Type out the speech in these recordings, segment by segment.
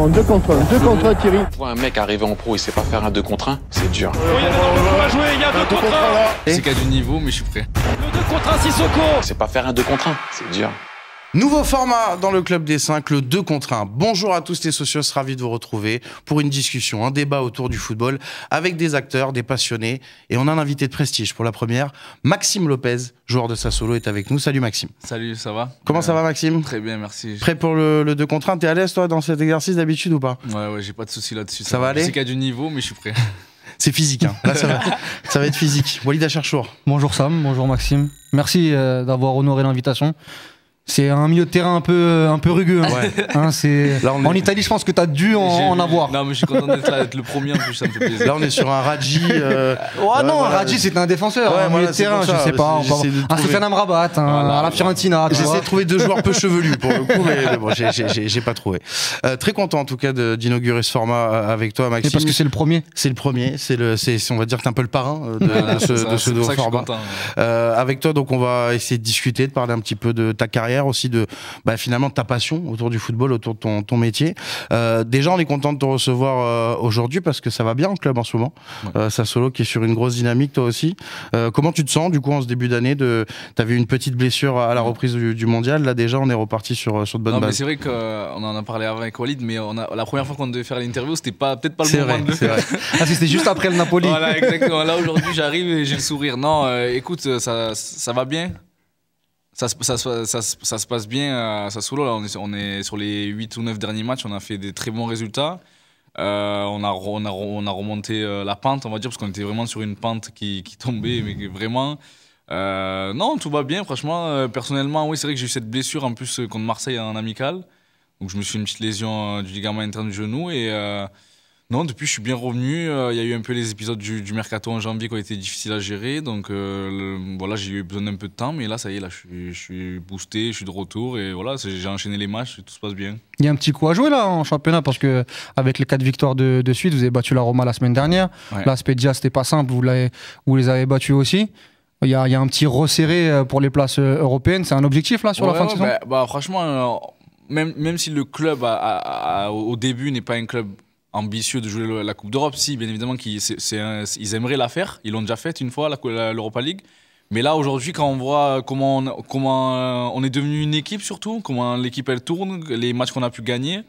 2 contre 1, 2 contre 1 Thierry. Pour un mec arriver en pro, il sait pas faire un 2 contre 1, c'est dur. Il Oui, il jouer, il y a 2 contre 1. C'est qu'à du niveau, mais je suis prêt. Le 2 contre 1, Sissoko. Il sait pas faire un 2 contre 1, c'est dur. Nouveau format dans le Club des 5, le 2 contre 1. Bonjour à tous les socios, ravi de vous retrouver pour une discussion, un débat autour du football avec des acteurs, des passionnés. Et on a un invité de prestige pour la première. Maxime Lopez, joueur de solo, est avec nous. Salut Maxime. Salut, ça va Comment ça va Maxime Très bien, merci. Prêt pour le, le 2 contre 1 T'es à l'aise toi dans cet exercice d'habitude ou pas Ouais, ouais, j'ai pas de soucis là-dessus. Ça, va aller C'est qu'à du niveau, mais je suis prêt. C'est physique, hein. Là, ça, va, être physique. Walid Acharchour. Bonjour Sam, bonjour Maxime. Merci euh, d'avoir honoré l'invitation. C'est un milieu de terrain un peu, un peu rugueux. Hein. Ouais. Hein, en Italie, je pense que tu as dû en, avoir. Non, mais je suis content d'être là, d'être le premier en plus, ça me fait plaisir. Là, on est sur un Radji. Euh, ouais, non, un Radji, c'est un défenseur. Ouais, un hein, milieu de terrain, je sais pas. Un Sofiane Amrabat, un La Fiorentina. essayé de trouver deux joueurs peu chevelus pour le coup, mais bon, j'ai pas trouvé. Euh, très content en tout cas d'inaugurer ce format euh, avec toi, Maxime. parce que c'est le premier. C'est le premier. C'est le, on va dire que t'es un peu le parrain de, ce, nouveau format. Avec toi, donc, on va essayer de discuter, de parler un petit peu de ta carrière aussi de bah, finalement ta passion autour du football, autour de ton, ton métier. Euh, déjà, on est content de te recevoir euh, aujourd'hui parce que ça va bien en club en ce moment. Ouais. Euh, Sassolo qui est sur une grosse dynamique, toi aussi. comment tu te sens du coup en ce début d'année de... Tu avais une petite blessure à la reprise du, mondial. Là, déjà, on est reparti sur, sur de bonnes bases. C'est vrai qu'on en a parlé avec Walid, mais on a... la première fois qu'on devait faire l'interview, c'était pas peut-être pas le moment vrai, ah, c'était juste après le Napoli. voilà, exactement. Là, aujourd'hui, j'arrive et j'ai le sourire. Non, écoute, ça, ça va bien. Ça, ça, ça, ça, se passe bien euh, à sous on est, on, est, sur les 8 ou 9 derniers matchs, on a fait des très bons résultats. Euh, on, a, on, a, on, a, remonté euh, la pente, on va dire, parce qu'on était vraiment sur une pente qui, qui tombait, mais vraiment. non, tout va bien, franchement. personnellement, oui, c'est vrai que j'ai eu cette blessure en plus contre Marseille en amical. Donc je me suis une petite lésion du ligament interne du genou et. Non, depuis, je suis bien revenu. Euh, il y a eu un peu les épisodes du, mercato en janvier qui ont été difficiles à gérer. Donc voilà, euh, j'ai eu besoin d'un peu de temps. Mais là, ça y est, là, je, suis, boosté, je suis de retour. Et voilà, j'ai enchaîné les matchs tout se passe bien. Il y a un petit coup à jouer là en championnat parce que avec les quatre victoires de, de suite, vous avez battu la Roma la semaine dernière. l'aspect La c'était pas simple. Vous, les avez battus aussi. Il y, a, un petit resserré euh, pour les places européennes. C'est un objectif là sur la fin de saison bah, bah, Franchement, même, même si le club au début n'est pas un club ambitieux de jouer la Coupe d'Europe. Si, bien évidemment, qu'ils, ils aimeraient la faire. Ils l'ont déjà faite une fois, l'Europa League. Mais là, aujourd'hui, quand on voit comment on, comment euh, on est devenu une équipe, surtout, comment l'équipe elle tourne, les matchs qu'on a pu gagner,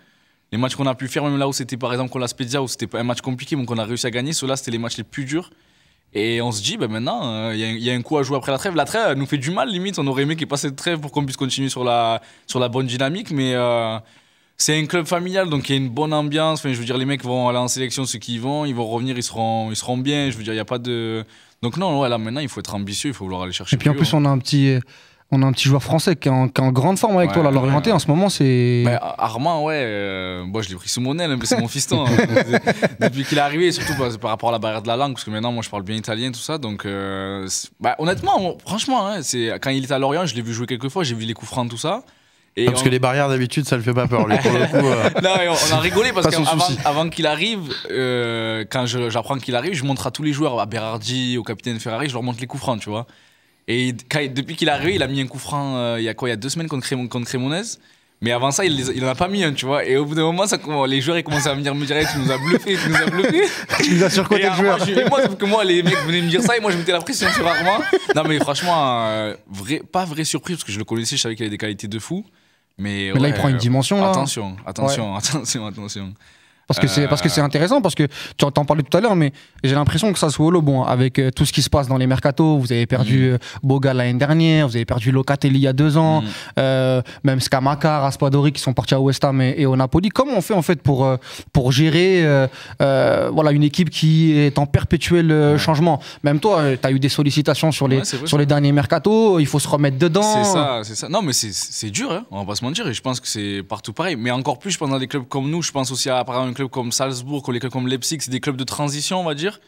les matchs qu'on a pu faire, même là où c'était par exemple contre la Spezia, où c'était un match compliqué, mais qu'on a réussi à gagner, ceux-là, c'était les matchs les plus durs. Et on se dit, ben maintenant, euh, il y, a un coup à jouer après la trêve. La trêve nous fait du mal, limite. On aurait aimé qu'il pas cette trêve pour qu'on puisse continuer sur la, sur la bonne dynamique. Mais euh, c'est un club familial, donc il y a une bonne ambiance. je veux dire, les mecs vont aller en sélection, ceux qui y vont, ils vont revenir, ils seront, ils seront bien. Je veux dire, il y a pas de. Donc non, là maintenant, il faut être ambitieux, il faut vouloir aller chercher. Et puis en plus, on a un petit. On a un petit joueur français qui est en, grande forme avec ouais, toi. L'orienté en ce moment, c'est. Ben, Armand, ouais. moi, euh, je l'ai pris sous mon aile, hein, c'est mon fiston. Hein. depuis qu'il est arrivé, surtout bah, par, rapport à la barrière de la langue, parce que maintenant, moi, je parle bien italien, tout ça. Donc, euh, bah, honnêtement, franchement, hein, c'est quand il était à Lorient, je l'ai vu jouer quelques fois, j'ai vu les coups francs, tout ça parce que les barrières d'habitude, ça le fait pas peur. le coup, euh. non, mais on, a rigolé parce qu'avant qu'il arrive, euh, quand j'apprends qu'il arrive, je montre à tous les joueurs, à Berardi, au capitaine Ferrari, je leur montre les coups francs, tu vois. Et depuis qu'il est arrivé, il a mis un coup franc euh, il y a quoi Il y a deux semaines contre, Cremonaise Mais avant ça, il, les, en a pas mis un, tu vois. Et au bout d'un moment, les joueurs, ils commencé à venir me dire, tu nous as bluffé, tu nous as bluffé. tu nous as surcoté le joueur. Et moi, sauf que moi, les mecs venaient me dire ça et moi, je mettais la pression sur rarement. Non, mais franchement, Pas vrai, pas vraie surprise parce que je le connaissais, je savais qu'il avait des qualités de fou. Mais, là, il prend une euh, dimension. Là. Attention, attention, attention, attention. Parce que c'est parce que c'est euh. intéressant parce que tu en parlais tout à l'heure mais j'ai l'impression que ça le bon hein, avec euh, tout ce qui se passe dans les mercatos vous avez perdu mm. euh, Boga l'année dernière vous avez perdu Locatelli il y a deux ans mm. même Scamacca Aspadori qui sont partis à West Ham et, et, au Napoli comment on fait en fait pour pour gérer voilà une équipe qui est en perpétuel changement même toi tu as eu des sollicitations sur les sur les derniers mercatos il faut se remettre dedans c'est ça c'est ça non mais c'est dur hein, on va pas se mentir et je pense que c'est partout pareil mais encore plus je pense dans des clubs comme nous je pense aussi à un club comme Salzbourg, ou les clubs comme Leipzig, c'est des clubs de transition, on va dire.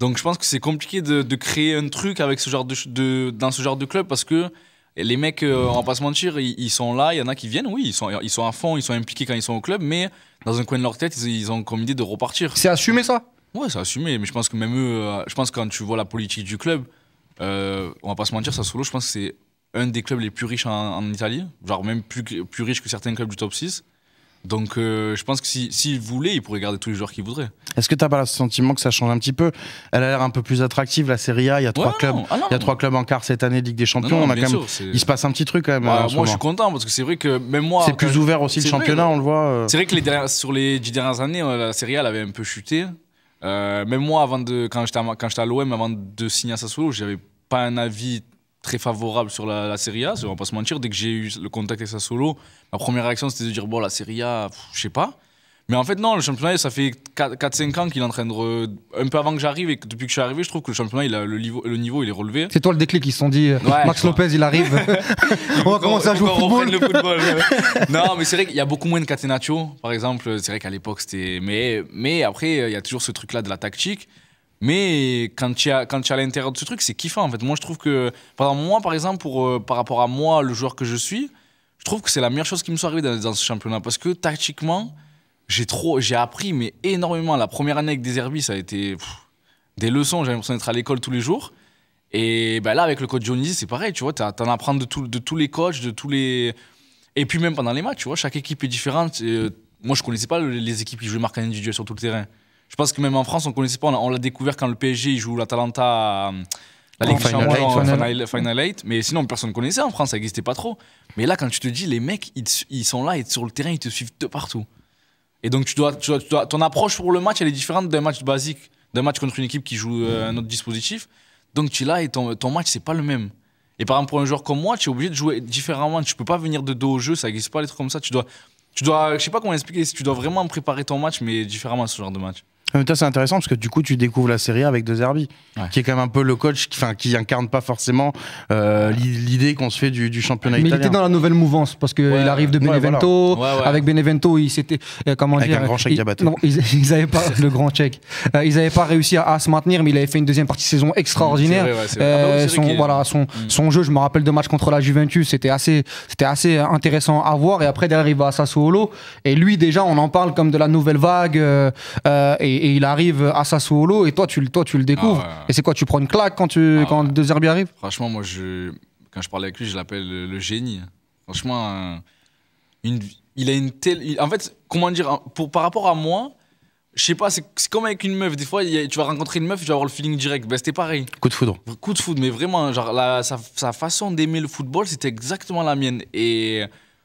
Donc je pense que c'est compliqué de, créer un truc avec ce genre de, dans ce genre de club parce que les mecs, euh, on va pas se mentir, ils, sont là, il y en a qui viennent, oui, ils sont, ils sont à fond, ils sont impliqués quand ils sont au club, mais dans un coin de leur tête, ils, ont comme idée de repartir. C'est assumé ça Ouais, c'est assumé, mais je pense que même eux, euh, je pense que quand tu vois la politique du club, euh, on va pas se mentir, Sassuolo, je pense que c'est un des clubs les plus riches en, Italie, genre même plus, plus riche que certains clubs du top 6. Donc euh, je pense que s'il si, ils voulait, il pourrait garder tous les joueurs qu'il voudrait. Est-ce que tu n'as pas le sentiment que ça change un petit peu Elle a l'air un peu plus attractive, la Serie A. Il y a trois, clubs, ah, il y a trois clubs en quart cette année, Ligue des Champions. il se passe un petit truc quand même. Bah, moi, je suis content parce que c'est vrai que même moi. C'est plus ouvert aussi le championnat, on le voit. Euh. C'est vrai que sur les dix dernières années, euh, la Serie A avait un peu chuté. même moi, avant de, quand j'étais à, l'OM, avant de signer à Sassuolo, j'avais pas un avis très favorable sur la, la Serie A. On va pas se mentir, dès que j'ai eu le contact avec solo, ma première réaction c'était de dire bon, la Serie A, je sais pas. Mais en fait, non, le championnat, ça fait 4-5 ans qu'il est en train de. Euh, un peu avant que j'arrive et depuis que je suis arrivé, je trouve que le championnat, il a le, niveau, le niveau il est relevé. C'est toi le déclic, ils se sont dit euh, Max Lopez, il arrive. on va commencer à jouer au football. football non, mais c'est vrai qu'il y a beaucoup moins de Catenaccio, par exemple. C'est vrai qu'à l'époque, c'était. Mais, mais après, il y a toujours ce truc-là de la tactique. Mais quand tu es à l'intérieur de ce truc, c'est kiffant en fait. Moi, je trouve que, par exemple, moi, par exemple, pour, euh, par rapport à moi, le joueur que je suis, je trouve que c'est la meilleure chose qui me soit arrivée dans, ce championnat parce que tactiquement, j'ai trop, j'ai appris mais énormément. La première année avec des Herbis, ça a été des leçons. J'ai l'impression d'être à l'école tous les jours. Et ben là, avec le coach Johnny, c'est pareil, tu vois, en apprends de, de tous les coachs, de tous les. Et puis même pendant les matchs, tu vois, chaque équipe est différente. Euh, moi, je connaissais pas les équipes qui jouaient marque individuel sur tout le terrain. Je pense que même en France, on connaissait pas. On l'a découvert quand le PSG joue l'Atalanta. Euh, la Ligue Final, 8. mais sinon personne connaissait en France, ça n'existait pas trop. Mais là, quand tu te dis, les mecs, ils, sont là, ils sont sur le terrain, ils te suivent de partout. Et donc, tu dois, tu dois, ton approche pour le match, elle est différente d'un match basique, d'un match contre une équipe qui joue euh, un autre dispositif. Donc, tu es là et ton, ton match, c'est pas le même. Et par exemple, pour un joueur comme moi, tu es obligé de jouer différemment. Tu peux pas venir de dos au jeu, ça n'existe pas, les trucs comme ça. Tu dois, tu dois, je sais pas comment expliquer, tu dois vraiment préparer ton match, mais différemment ce genre de match. En même c'est intéressant parce que du coup, tu découvres la série avec De Zerbi, qui est quand même un peu le coach qui, qui incarne pas forcément euh, l'idée qu'on se fait du, championnat italien. Mais il était dans la nouvelle mouvance parce qu'il il arrive de Benevento. Avec Benevento, il s'était. Euh, comment avec un grand chèque il, Non, ils avaient pas le grand chèque. Euh, ils n'avaient pas réussi à, se maintenir, mais il avait fait une deuxième partie saison extraordinaire. son, voilà, mm. son, jeu, je me rappelle de match contre la Juventus, c'était assez, c'était assez intéressant à voir. Et après, derrière, il va à Sassuolo. Et lui, déjà, on en parle comme de la nouvelle vague. et et il arrive à Sassuolo et toi tu, toi, tu le découvres. Ah et c'est quoi Tu prends une claque quand, tu, ah quand Zerbi arrive Franchement, moi, je, quand je parlais avec lui, je l'appelle le, génie. Franchement, une, il a une telle. en fait, comment dire pour, Par rapport à moi, je sais pas, c'est comme avec une meuf. Des fois, tu vas rencontrer une meuf, tu vas avoir le feeling direct. Ben, c'était pareil. Coup de foudre. Coup de foudre, mais vraiment, genre, sa, sa façon d'aimer le football, c'était exactement la mienne. Et.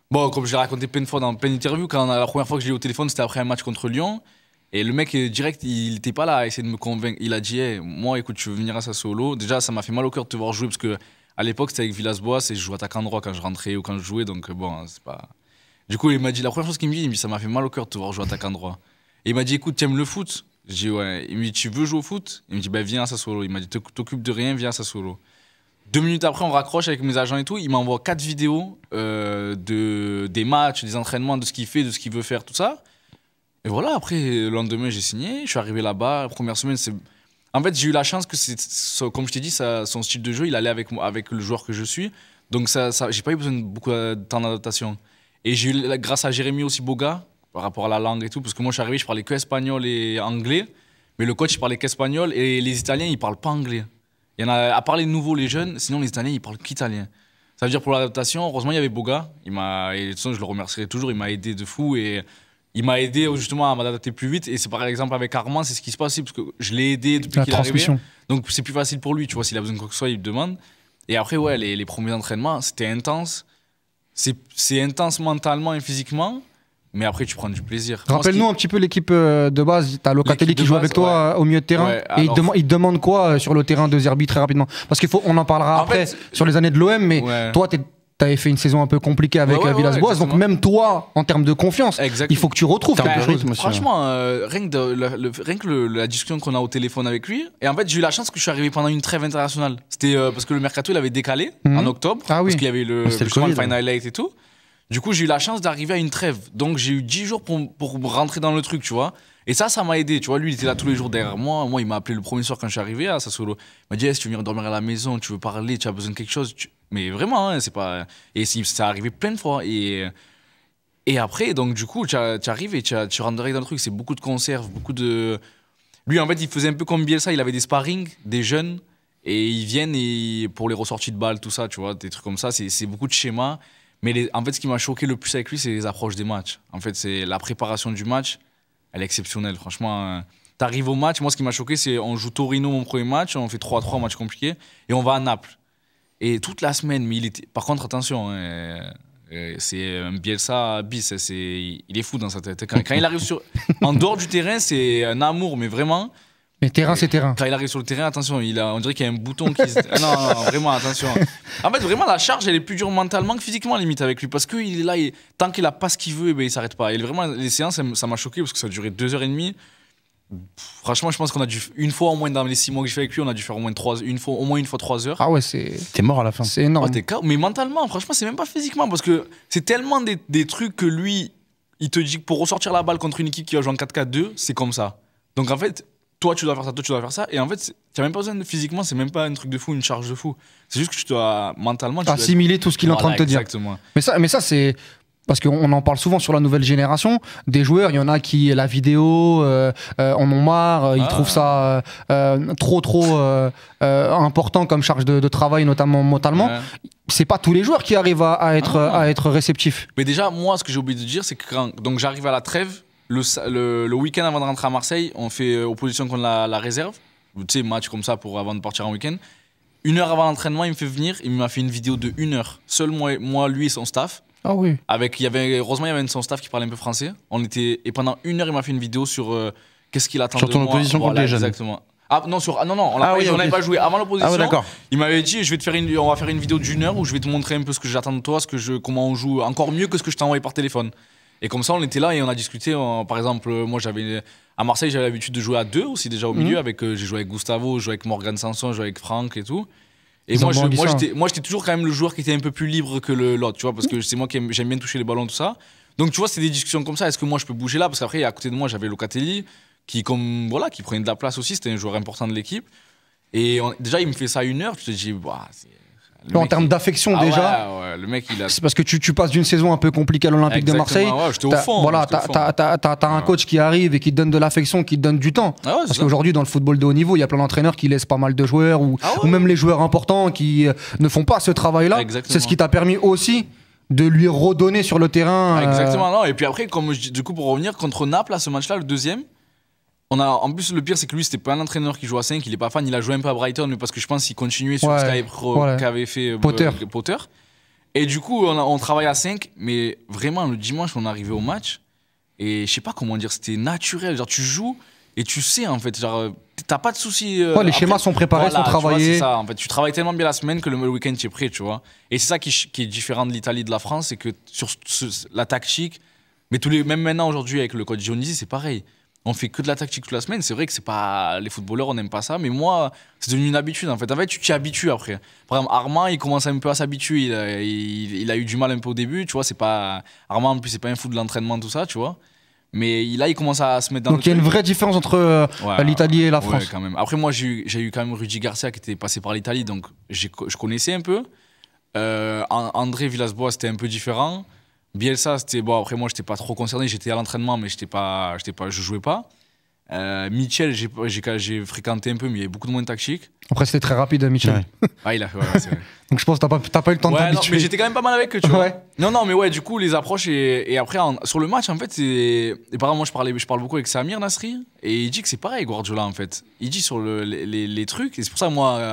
Bon, comme je l'ai raconté plein de fois dans plein d'interviews, quand la première fois que j'ai eu au téléphone, c'était après un match contre Lyon. Et le mec, euh, direct, il n'était pas là à essayer de me convaincre. Il a dit Moi, écoute, tu veux venir à solo Déjà, ça m'a fait mal au cœur de te voir jouer parce que à l'époque, c'était avec Villas-Boas et je jouais attaquant droit quand je rentrais ou quand je jouais. Donc, euh, bon, hein, c'est pas. Du coup, il m'a dit La première chose qu'il me dit, il me dit Ça m'a fait mal au cœur de te voir jouer attaquant droit. Et il m'a dit Écoute, tu aimes le foot Je dis Ouais. Il me dit Tu veux jouer au foot Il me dit Ben, Viens à solo. Il m'a dit T'occupes de rien, viens à solo. Deux minutes après, on raccroche avec mes agents et tout. Il m'envoie quatre vidéos euh, de, des matchs, des entraînements, de ce qu'il fait, de ce qu'il veut faire, tout ça. Et voilà, après, le lendemain, j'ai signé. Je suis arrivé là-bas. Première semaine, c'est. En fait, j'ai eu la chance que, c'est, comme je t'ai dit, ça, son style de jeu, il allait avec, avec le joueur que je suis. Donc, ça, j'ai pas eu besoin de beaucoup de temps d'adaptation. Et j'ai eu, grâce à Jérémy aussi Boga, par rapport à la langue et tout, parce que moi, je suis arrivé, je parlais que espagnol et anglais. Mais le coach, il parlait qu'espagnol et les Italiens, ils parlent pas anglais. Il y en a, à part les nouveaux, les jeunes, sinon les Italiens, ils parlent qu'italien. Ça veut dire pour l'adaptation, heureusement, il y avait Boga. Il m'a, et de toute façon, je le remercierai toujours, il m'a aidé de fou. Et il m'a aidé justement à m'adapter plus vite. Et c'est par exemple avec Armand, c'est ce qui se passe, parce que je l'ai aidé depuis qu'il est arrivé. Donc c'est plus facile pour lui, tu vois, s'il a besoin de quoi que ce soit, il me demande. Et après, ouais, les, les premiers entraînements, c'était intense. C'est intense mentalement et physiquement, mais après, tu prends du plaisir. Rappelle-nous un petit peu l'équipe euh, de base. Tu as Locatelli qui joue avec toi euh, au milieu de terrain. et il, il, demande quoi euh, sur le terrain de Zerbi très rapidement Parce qu'on en parlera après sur les années de l'OM, mais toi, tu es... T'avais fait une saison un peu compliquée avec euh, Villas-Boas, donc même toi, en termes de confiance, il faut que tu retrouves quelque chose. Franchement, euh, rien que, la discussion qu'on a au téléphone avec lui, et en fait, j'ai eu la chance que je suis arrivé pendant une trêve internationale. C'était euh, parce que le mercato, il avait décalé mhm. en octobre, ah parce qu'il y avait le, Final 8 et tout. Du coup, j'ai eu la chance d'arriver à une trêve, donc j'ai eu 10 jours pour, pour rentrer dans le truc, tu vois. Et ça, ça m'a aidé. Tu vois, lui, il était là tous les jours derrière moi. Moi, il m'a appelé le premier soir quand je suis arrivé à Sassolo. Il m'a dit « Est-ce que tu veux venir dormir à la maison, tu veux parler, tu as besoin de quelque chose. Mais vraiment, hein, c'est pas. Et ça arrivé plein de fois. Et. Et après, donc du coup, tu arrives et tu rentres direct dans le truc. C'est beaucoup de conserves, beaucoup de. Lui, en fait, il faisait un peu comme Bielsa. Il avait des sparring, des jeunes, et ils viennent et pour les ressorties de balles, tout ça, tu vois, des trucs comme ça. C'est beaucoup de schémas. Mais en fait, ce qui m'a choqué le plus avec lui, c'est les approches des matchs. En fait, c'est la préparation du match elle est exceptionnelle. Franchement, hein. t'arrives au match. Moi, ce qui m'a choqué, c'est on joue Torino mon premier match, on fait 3-3, match compliqué, et on va à Naples. Et toute la semaine, mais il était. Par contre, attention, hein, euh, euh, c'est un Bielsa bis. Hein, c'est, il est fou dans sa tête. Quand, quand il arrive sur, en dehors du terrain, c'est un amour, mais vraiment. Mais terrain, c'est terrain. Quand il arrive sur le terrain, attention, il a, on dirait qu'il y a un bouton qui se... Ah non, non, vraiment, attention. En fait, vraiment, la charge, elle est plus dure mentalement que physiquement, limite, avec lui. Parce qu'il est là, et tant qu'il a pas ce qu'il veut, et eh ben, il s'arrête pas. Et vraiment, les séances, ça m'a choqué parce que ça a duré deux heures et demie. franchement, je pense qu'on a dû, une fois au moins dans les six mois que j'ai fait avec lui, on a dû faire au moins, trois, une, fois, au moins une fois trois heures. Ah ouais, c'est. T'es mort à la fin. C'est énorme. Oh, mais mentalement, franchement, c'est même pas physiquement parce que c'est tellement des, trucs que lui, il te dit que pour ressortir la balle contre une équipe qui va jouer en 4-4-2, c'est comme ça. Donc en fait, toi tu dois faire ça, toi tu dois faire ça. Et en fait, tu n'as même pas besoin de physiquement, c'est même pas un truc de fou, une charge de fou. C'est juste que tu dois mentalement. Tu assimiler tout ce qu'il est en train de te dire. Exactement. Mais ça, mais ça c'est. Parce qu'on en parle souvent sur la nouvelle génération, des joueurs, il y en a qui la vidéo euh, euh, en ont marre, euh, ils ah. trouvent ça trop trop important comme charge de, travail, notamment mentalement. c'est pas tous les joueurs qui arrivent à, être, ah. à être réceptifs. Mais déjà, moi, ce que j'ai oublié de dire, c'est que quand donc j'arrive à la trêve, le, week-end avant de rentrer à Marseille, on fait euh, opposition contre la, la réserve. Tu sais, match comme ça pour, avant de partir en week-end. Une heure avant l'entraînement, il me fait venir, il m'a fait une vidéo de une heure. Seul moi, moi lui et son staff. Ah oui. Avec, il y avait, heureusement, il y avait son staff qui parlait un peu français. On était, et pendant une heure, il m'a fait une vidéo sur euh, qu'est-ce qu'il attend de moi. Sur ton opposition contre les Exactement. Ah non, sur, ah, non, non, on ah, n'avait pas joué. Avant ah l'opposition, ah, d'accord. il m'avait dit je vais te faire une, on va faire une vidéo d'une heure où je vais te montrer un peu ce que j'attends de toi, ce que je, comment on joue, encore mieux que ce que je t'ai envoyé par téléphone. Et comme ça, on était là et on a discuté. Euh, par exemple, euh, moi, j'avais à Marseille, j'avais l'habitude de jouer à deux aussi déjà au mhm. milieu. Avec, euh, j'ai joué avec Gustavo, j'ai joué avec Morgan Sanson, j'ai joué avec Franck et tout. Et moi, hein. moi, j'étais, toujours quand même le joueur qui était un peu plus libre que le, l'autre, tu vois, parce que c'est moi qui aime, j'aime bien toucher les ballons, tout ça. Donc, tu vois, c'est des discussions comme ça. Est-ce que moi, je peux bouger là Parce qu'après, à côté de moi, j'avais Locatelli, qui, comme, voilà, qui prenait de la place aussi. C'était un joueur important de l'équipe. Et déjà, il me fait ça une heure. Je te dis, bah, en termes d'affection déjà, c'est parce que tu, passes d'une saison un peu compliquée à l'Olympique de Marseille. Tu as, voilà, un coach qui arrive et qui te donne de l'affection, qui te donne du temps. Ah parce qu'aujourd'hui dans le football de haut niveau, il y a plein d'entraîneurs qui laissent pas mal de joueurs ou, ah même les joueurs importants qui euh, ne font pas ce travail-là. C'est ce qui t'a permis aussi de lui redonner sur le terrain. Euh, Exactement. Et puis après, comme du coup pour revenir contre Naples, à ce match-là, le deuxième. On a, en plus, le pire, c'est que lui, c'était pas un entraîneur qui joue à 5, il est pas fan, il a joué un peu à Brighton, mais parce que je pense qu'il continuait sur ouais, ce qu'avait fait euh, Potter. Et du coup, on, travaille à 5, mais vraiment, le dimanche, on arrivait au match, et je sais pas comment dire, c'était naturel. Genre, tu joues et tu sais, en fait, genre, t'as pas de soucis. Euh, les schémas sont préparés, sont travaillés. ça, en fait, tu travailles tellement bien la semaine que le, week-end, tu es prêt, tu vois. Et c'est ça qui, est différent de l'Italie, de la France, c'est que sur la tactique, mais tous les, même maintenant, aujourd'hui, avec le coach Dionisi, c'est pareil on fait que de la tactique toute la semaine. C'est vrai que c'est pas les footballeurs, on n'aime pas ça, mais moi, c'est devenu une habitude en fait. En fait, tu t'y habitues après. Par exemple, Armand, il commence un peu à s'habituer. Il, a eu du mal un peu au début, tu vois. C'est pas Armand en plus, c'est pas un fou de l'entraînement tout ça, tu vois. Mais là, il commence à se mettre dans. Donc il y a une vraie différence entre euh, bah, l'Italie et la France. Ouais, quand même. Après, moi, j'ai eu, quand même Rudy Garcia qui était passé par l'Italie, donc je connaissais un peu. Euh, André Villas-Boas, c'était un peu différent. Bielsa, c'était bon. Après, moi, j'étais pas trop concerné. J'étais à l'entraînement, mais j'étais pas, j'étais pas, je jouais pas. Michel euh, Mitchell, j'ai fréquenté un peu, mais il y avait beaucoup de moins de tactique. Après, c'était très rapide, hein, Michel ah, il a Donc, je pense que t'as pas, pas eu le temps de t'habituer. mais j'étais quand même pas mal avec eux, tu vois. Non, non, mais ouais, du coup, les approches et, après, sur le match, en fait, c'est. Par exemple, moi, je, parlais, je parle beaucoup avec Samir Nasri et il dit que c'est pareil, Guardiola, en fait. Il dit sur les, les, trucs, et c'est pour ça, moi,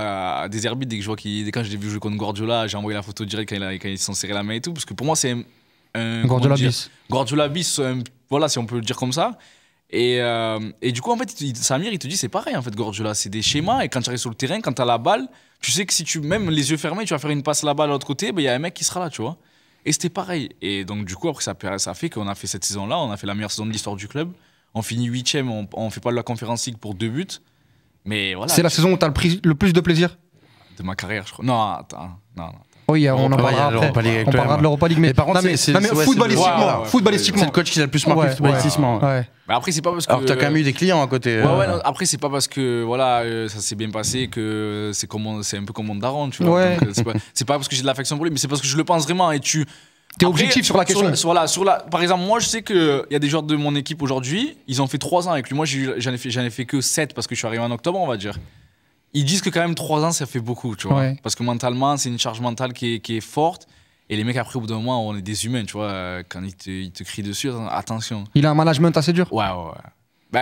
à des herbites, dès que je vois qu'il. Quand j'ai vu jouer contre Guardiola, j'ai envoyé la photo direct quand, ils la main et tout, parce que pour moi, c'est un bis. bis, voilà, si on peut le dire comme ça. Et, euh, du coup, en fait, Samir, il te dit, c'est pareil, en fait, Gordula, c'est des schémas. Et quand tu arrives sur le terrain, quand tu as la balle, tu sais que si tu, même les yeux fermés, tu vas faire une passe la balle à l'autre côté, ben, il y a un mec qui sera là, tu vois. Et c'était pareil. Et donc, du coup, après, ça, fait qu'on a fait cette saison-là, on a fait la meilleure saison de l'histoire du club. On finit huitième, on, on fait pas de la conférence League pour deux buts. Mais voilà. C'est la saison où tu as le, le plus de plaisir de ma carrière, je crois. Non, attends, non, non. Oui, on, en parlera après. On parlera de l'Europa League. Mais, par contre, footballistiquement, footballistiquement. C'est le coach qui a le plus marqué footballistiquement. après, c'est pas parce que. t'as quand même eu des clients à côté. Euh. après, c'est pas parce que voilà, euh, ça s'est bien passé que c'est un peu comme mon daron, tu vois. Euh, c'est pas, parce que j'ai de l'affection pour lui, mais c'est parce que je le pense vraiment. Et tu. T'es objectif sur la question. Sur par exemple, moi, je sais qu'il y a des joueurs de mon équipe aujourd'hui, ils ont fait 3 ans avec lui. Moi, j'en ai, ai, fait que 7 parce que je suis arrivé en octobre, on va dire. Ils disent que quand même trois ans, ça fait beaucoup, tu vois. Parce que mentalement, c'est une charge mentale qui est, forte. Et les mecs, après, au bout d'un moment, on est des humains, tu vois. Quand ils te, ils te crient dessus, attention. Il a un management assez dur Ouais, ouais, ouais. Bah,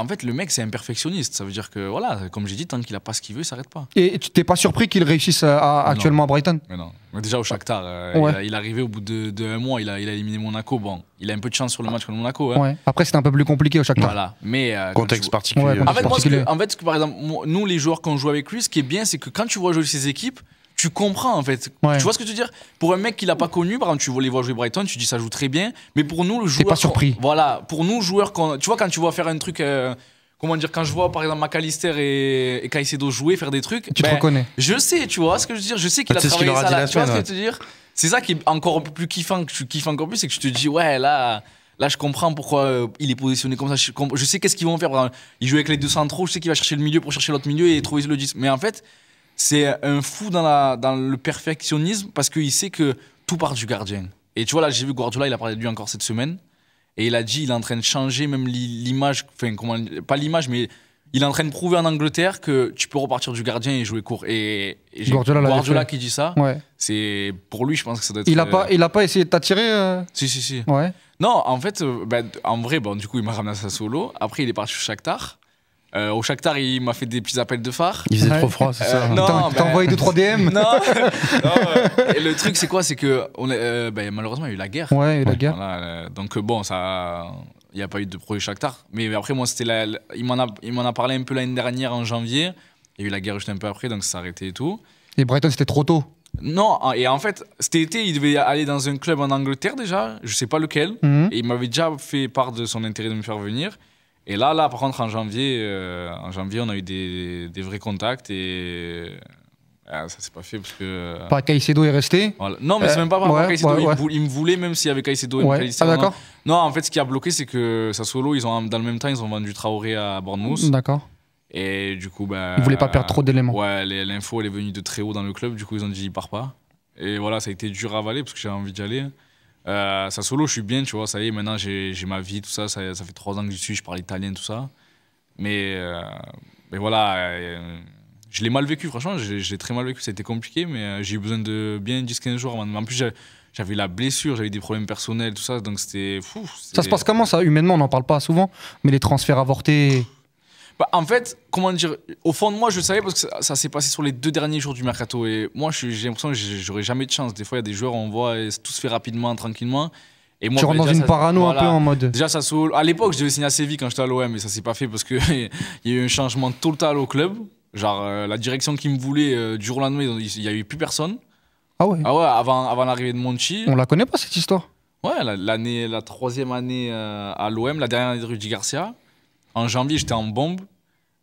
en fait, le mec, c'est un perfectionniste. Ça veut dire que, voilà, comme j'ai dit, tant qu'il n'a pas ce qu'il veut, il s'arrête pas. Et tu t'es pas surpris qu'il réussisse actuellement à Brighton non. déjà, au Shakhtar, euh, il, est arrivé au bout de, un mois, il a, il a, éliminé Monaco. Bon, il a un peu de chance sur le match contre Monaco. Hein. Ouais. Après, c'était un peu plus compliqué au Shakhtar. Voilà, mais... Euh, contexte particulier. en, fait, Moi, en fait, que, par exemple, nous, les joueurs qu'on joue avec lui, ce qui est bien, c'est que quand tu vois jouer ses équipes, tu comprends en fait. Tu vois ce que je veux dire Pour un mec qui l'a pas connu, par exemple, tu vois les voir jouer Brighton, tu dis ça joue très bien, mais pour nous le joueur pas surpris. Voilà, pour nous joueurs tu vois quand tu vois faire un truc euh, comment dire quand je vois par exemple McAllister et, et Caicedo jouer faire des trucs, tu te ben, reconnais. Je sais, tu vois ce que je veux dire, je sais qu'il bah, a travaillé ça tu vois ce que je veux dire C'est ça qui est encore plus kiffant que tu kiffe encore plus, c'est que je te dis ouais, là Là, je comprends pourquoi euh, il est positionné comme ça. Je, sais qu'est-ce qu'ils vont faire. il joue avec les deux centraux. Je sais qu'il va chercher le milieu pour chercher l'autre milieu et trouver le 10. Mais en fait, c'est un fou dans, la, dans le perfectionnisme parce qu'il sait que tout part du gardien. Et tu vois, là, j'ai vu Guardiola, il a parlé de lui encore cette semaine. Et il a dit, il est en train de changer même l'image, enfin, comment, pas l'image, mais il est en train de prouver en Angleterre que tu peux repartir du gardien et jouer court. Et, et Guardiola, Guardiola qui dit ça, c'est pour lui, je pense que ça doit être. Il a euh, pas, il pas essayé de t'attirer. Euh si si si. Ouais. Non, en fait, euh, ben, en vrai, bon, du coup, il m'a ramené à sa solo. Après, il est parti au Shakhtar. Euh, au Shakhtar, il m'a fait des petits appels de phare. Il faisait trop froid, c'est euh, ça. t'as envoyé 2-3 DM. non. Ben, euh, et le truc, c'est quoi C'est que on ben, malheureusement, il y a eu la guerre. Ouais, il y a eu la guerre. donc bon, ça, il n'y a pas eu de projet Shakhtar. Mais après, moi, c'était il m'en a, a parlé un peu l'année dernière en janvier. Il y a eu la guerre juste un peu après, donc ça s'est arrêté et tout. Et Brighton, c'était trop tôt. Non, et en fait, cet été, il devait aller dans un club en Angleterre déjà, je sais pas lequel, mhm. et il m'avait déjà fait part de son intérêt de me faire venir. Et là, là, par contre, en janvier, euh, en janvier on a eu des, vrais contacts et. Euh, ça s'est pas fait parce que. Euh, pas Caicedo est resté Non, mais c'est même pas par ouais, Caicedo. il, me voulait, même s'il y avait Caicedo et Ah, d'accord. Non, en fait, ce qui a bloqué, c'est que Sassuolo, ils ont, dans le même temps, ils ont vendu Traoré à Bournemouth. D'accord. Et du coup, ben. Ils voulaient pas perdre trop d'éléments. Ouais, l'info, elle est venue de très haut dans le club. Du coup, ils ont dit, il part pas. Et voilà, ça a été dur à avaler parce que j'avais envie d'y aller. Euh, ça solo, je suis bien, tu vois, ça y est, maintenant j'ai ma vie, tout ça, ça, fait trois ans que je suis, je parle italien, tout ça. Mais, euh, mais voilà, euh, je l'ai mal vécu, franchement, J'ai très mal vécu, C'était compliqué, mais j'ai eu besoin de bien 10-15 jours. En plus, j'avais la blessure, j'avais des problèmes personnels, tout ça, donc c'était fou. Ça se passe comment ça Humainement, on n'en parle pas souvent, mais les transferts avortés. Bah, en fait, comment dire, au fond de moi, je le savais parce que ça, s'est passé sur les deux derniers jours du mercato. Et moi, j'ai l'impression que j'aurais jamais de chance. Des fois, il y a des joueurs, on voit, et tout se fait rapidement, tranquillement. Et moi, tu rentres dans une parano un peu en mode. Déjà, ça saoule. À l'époque, je devais signer assez vite quand j'étais à l'OM, mais ça s'est pas fait parce qu'il y a eu un changement total au club. Genre, euh, la direction qui me voulait, euh, du jour au lendemain, il n'y a eu plus personne. Ah ouais Ah ouais, avant, avant l'arrivée de Monchi. On la connaît pas cette histoire Ouais, l'année, la troisième année euh, à l'OM, la dernière année de Rudy Garcia. En janvier, j'étais en bombe.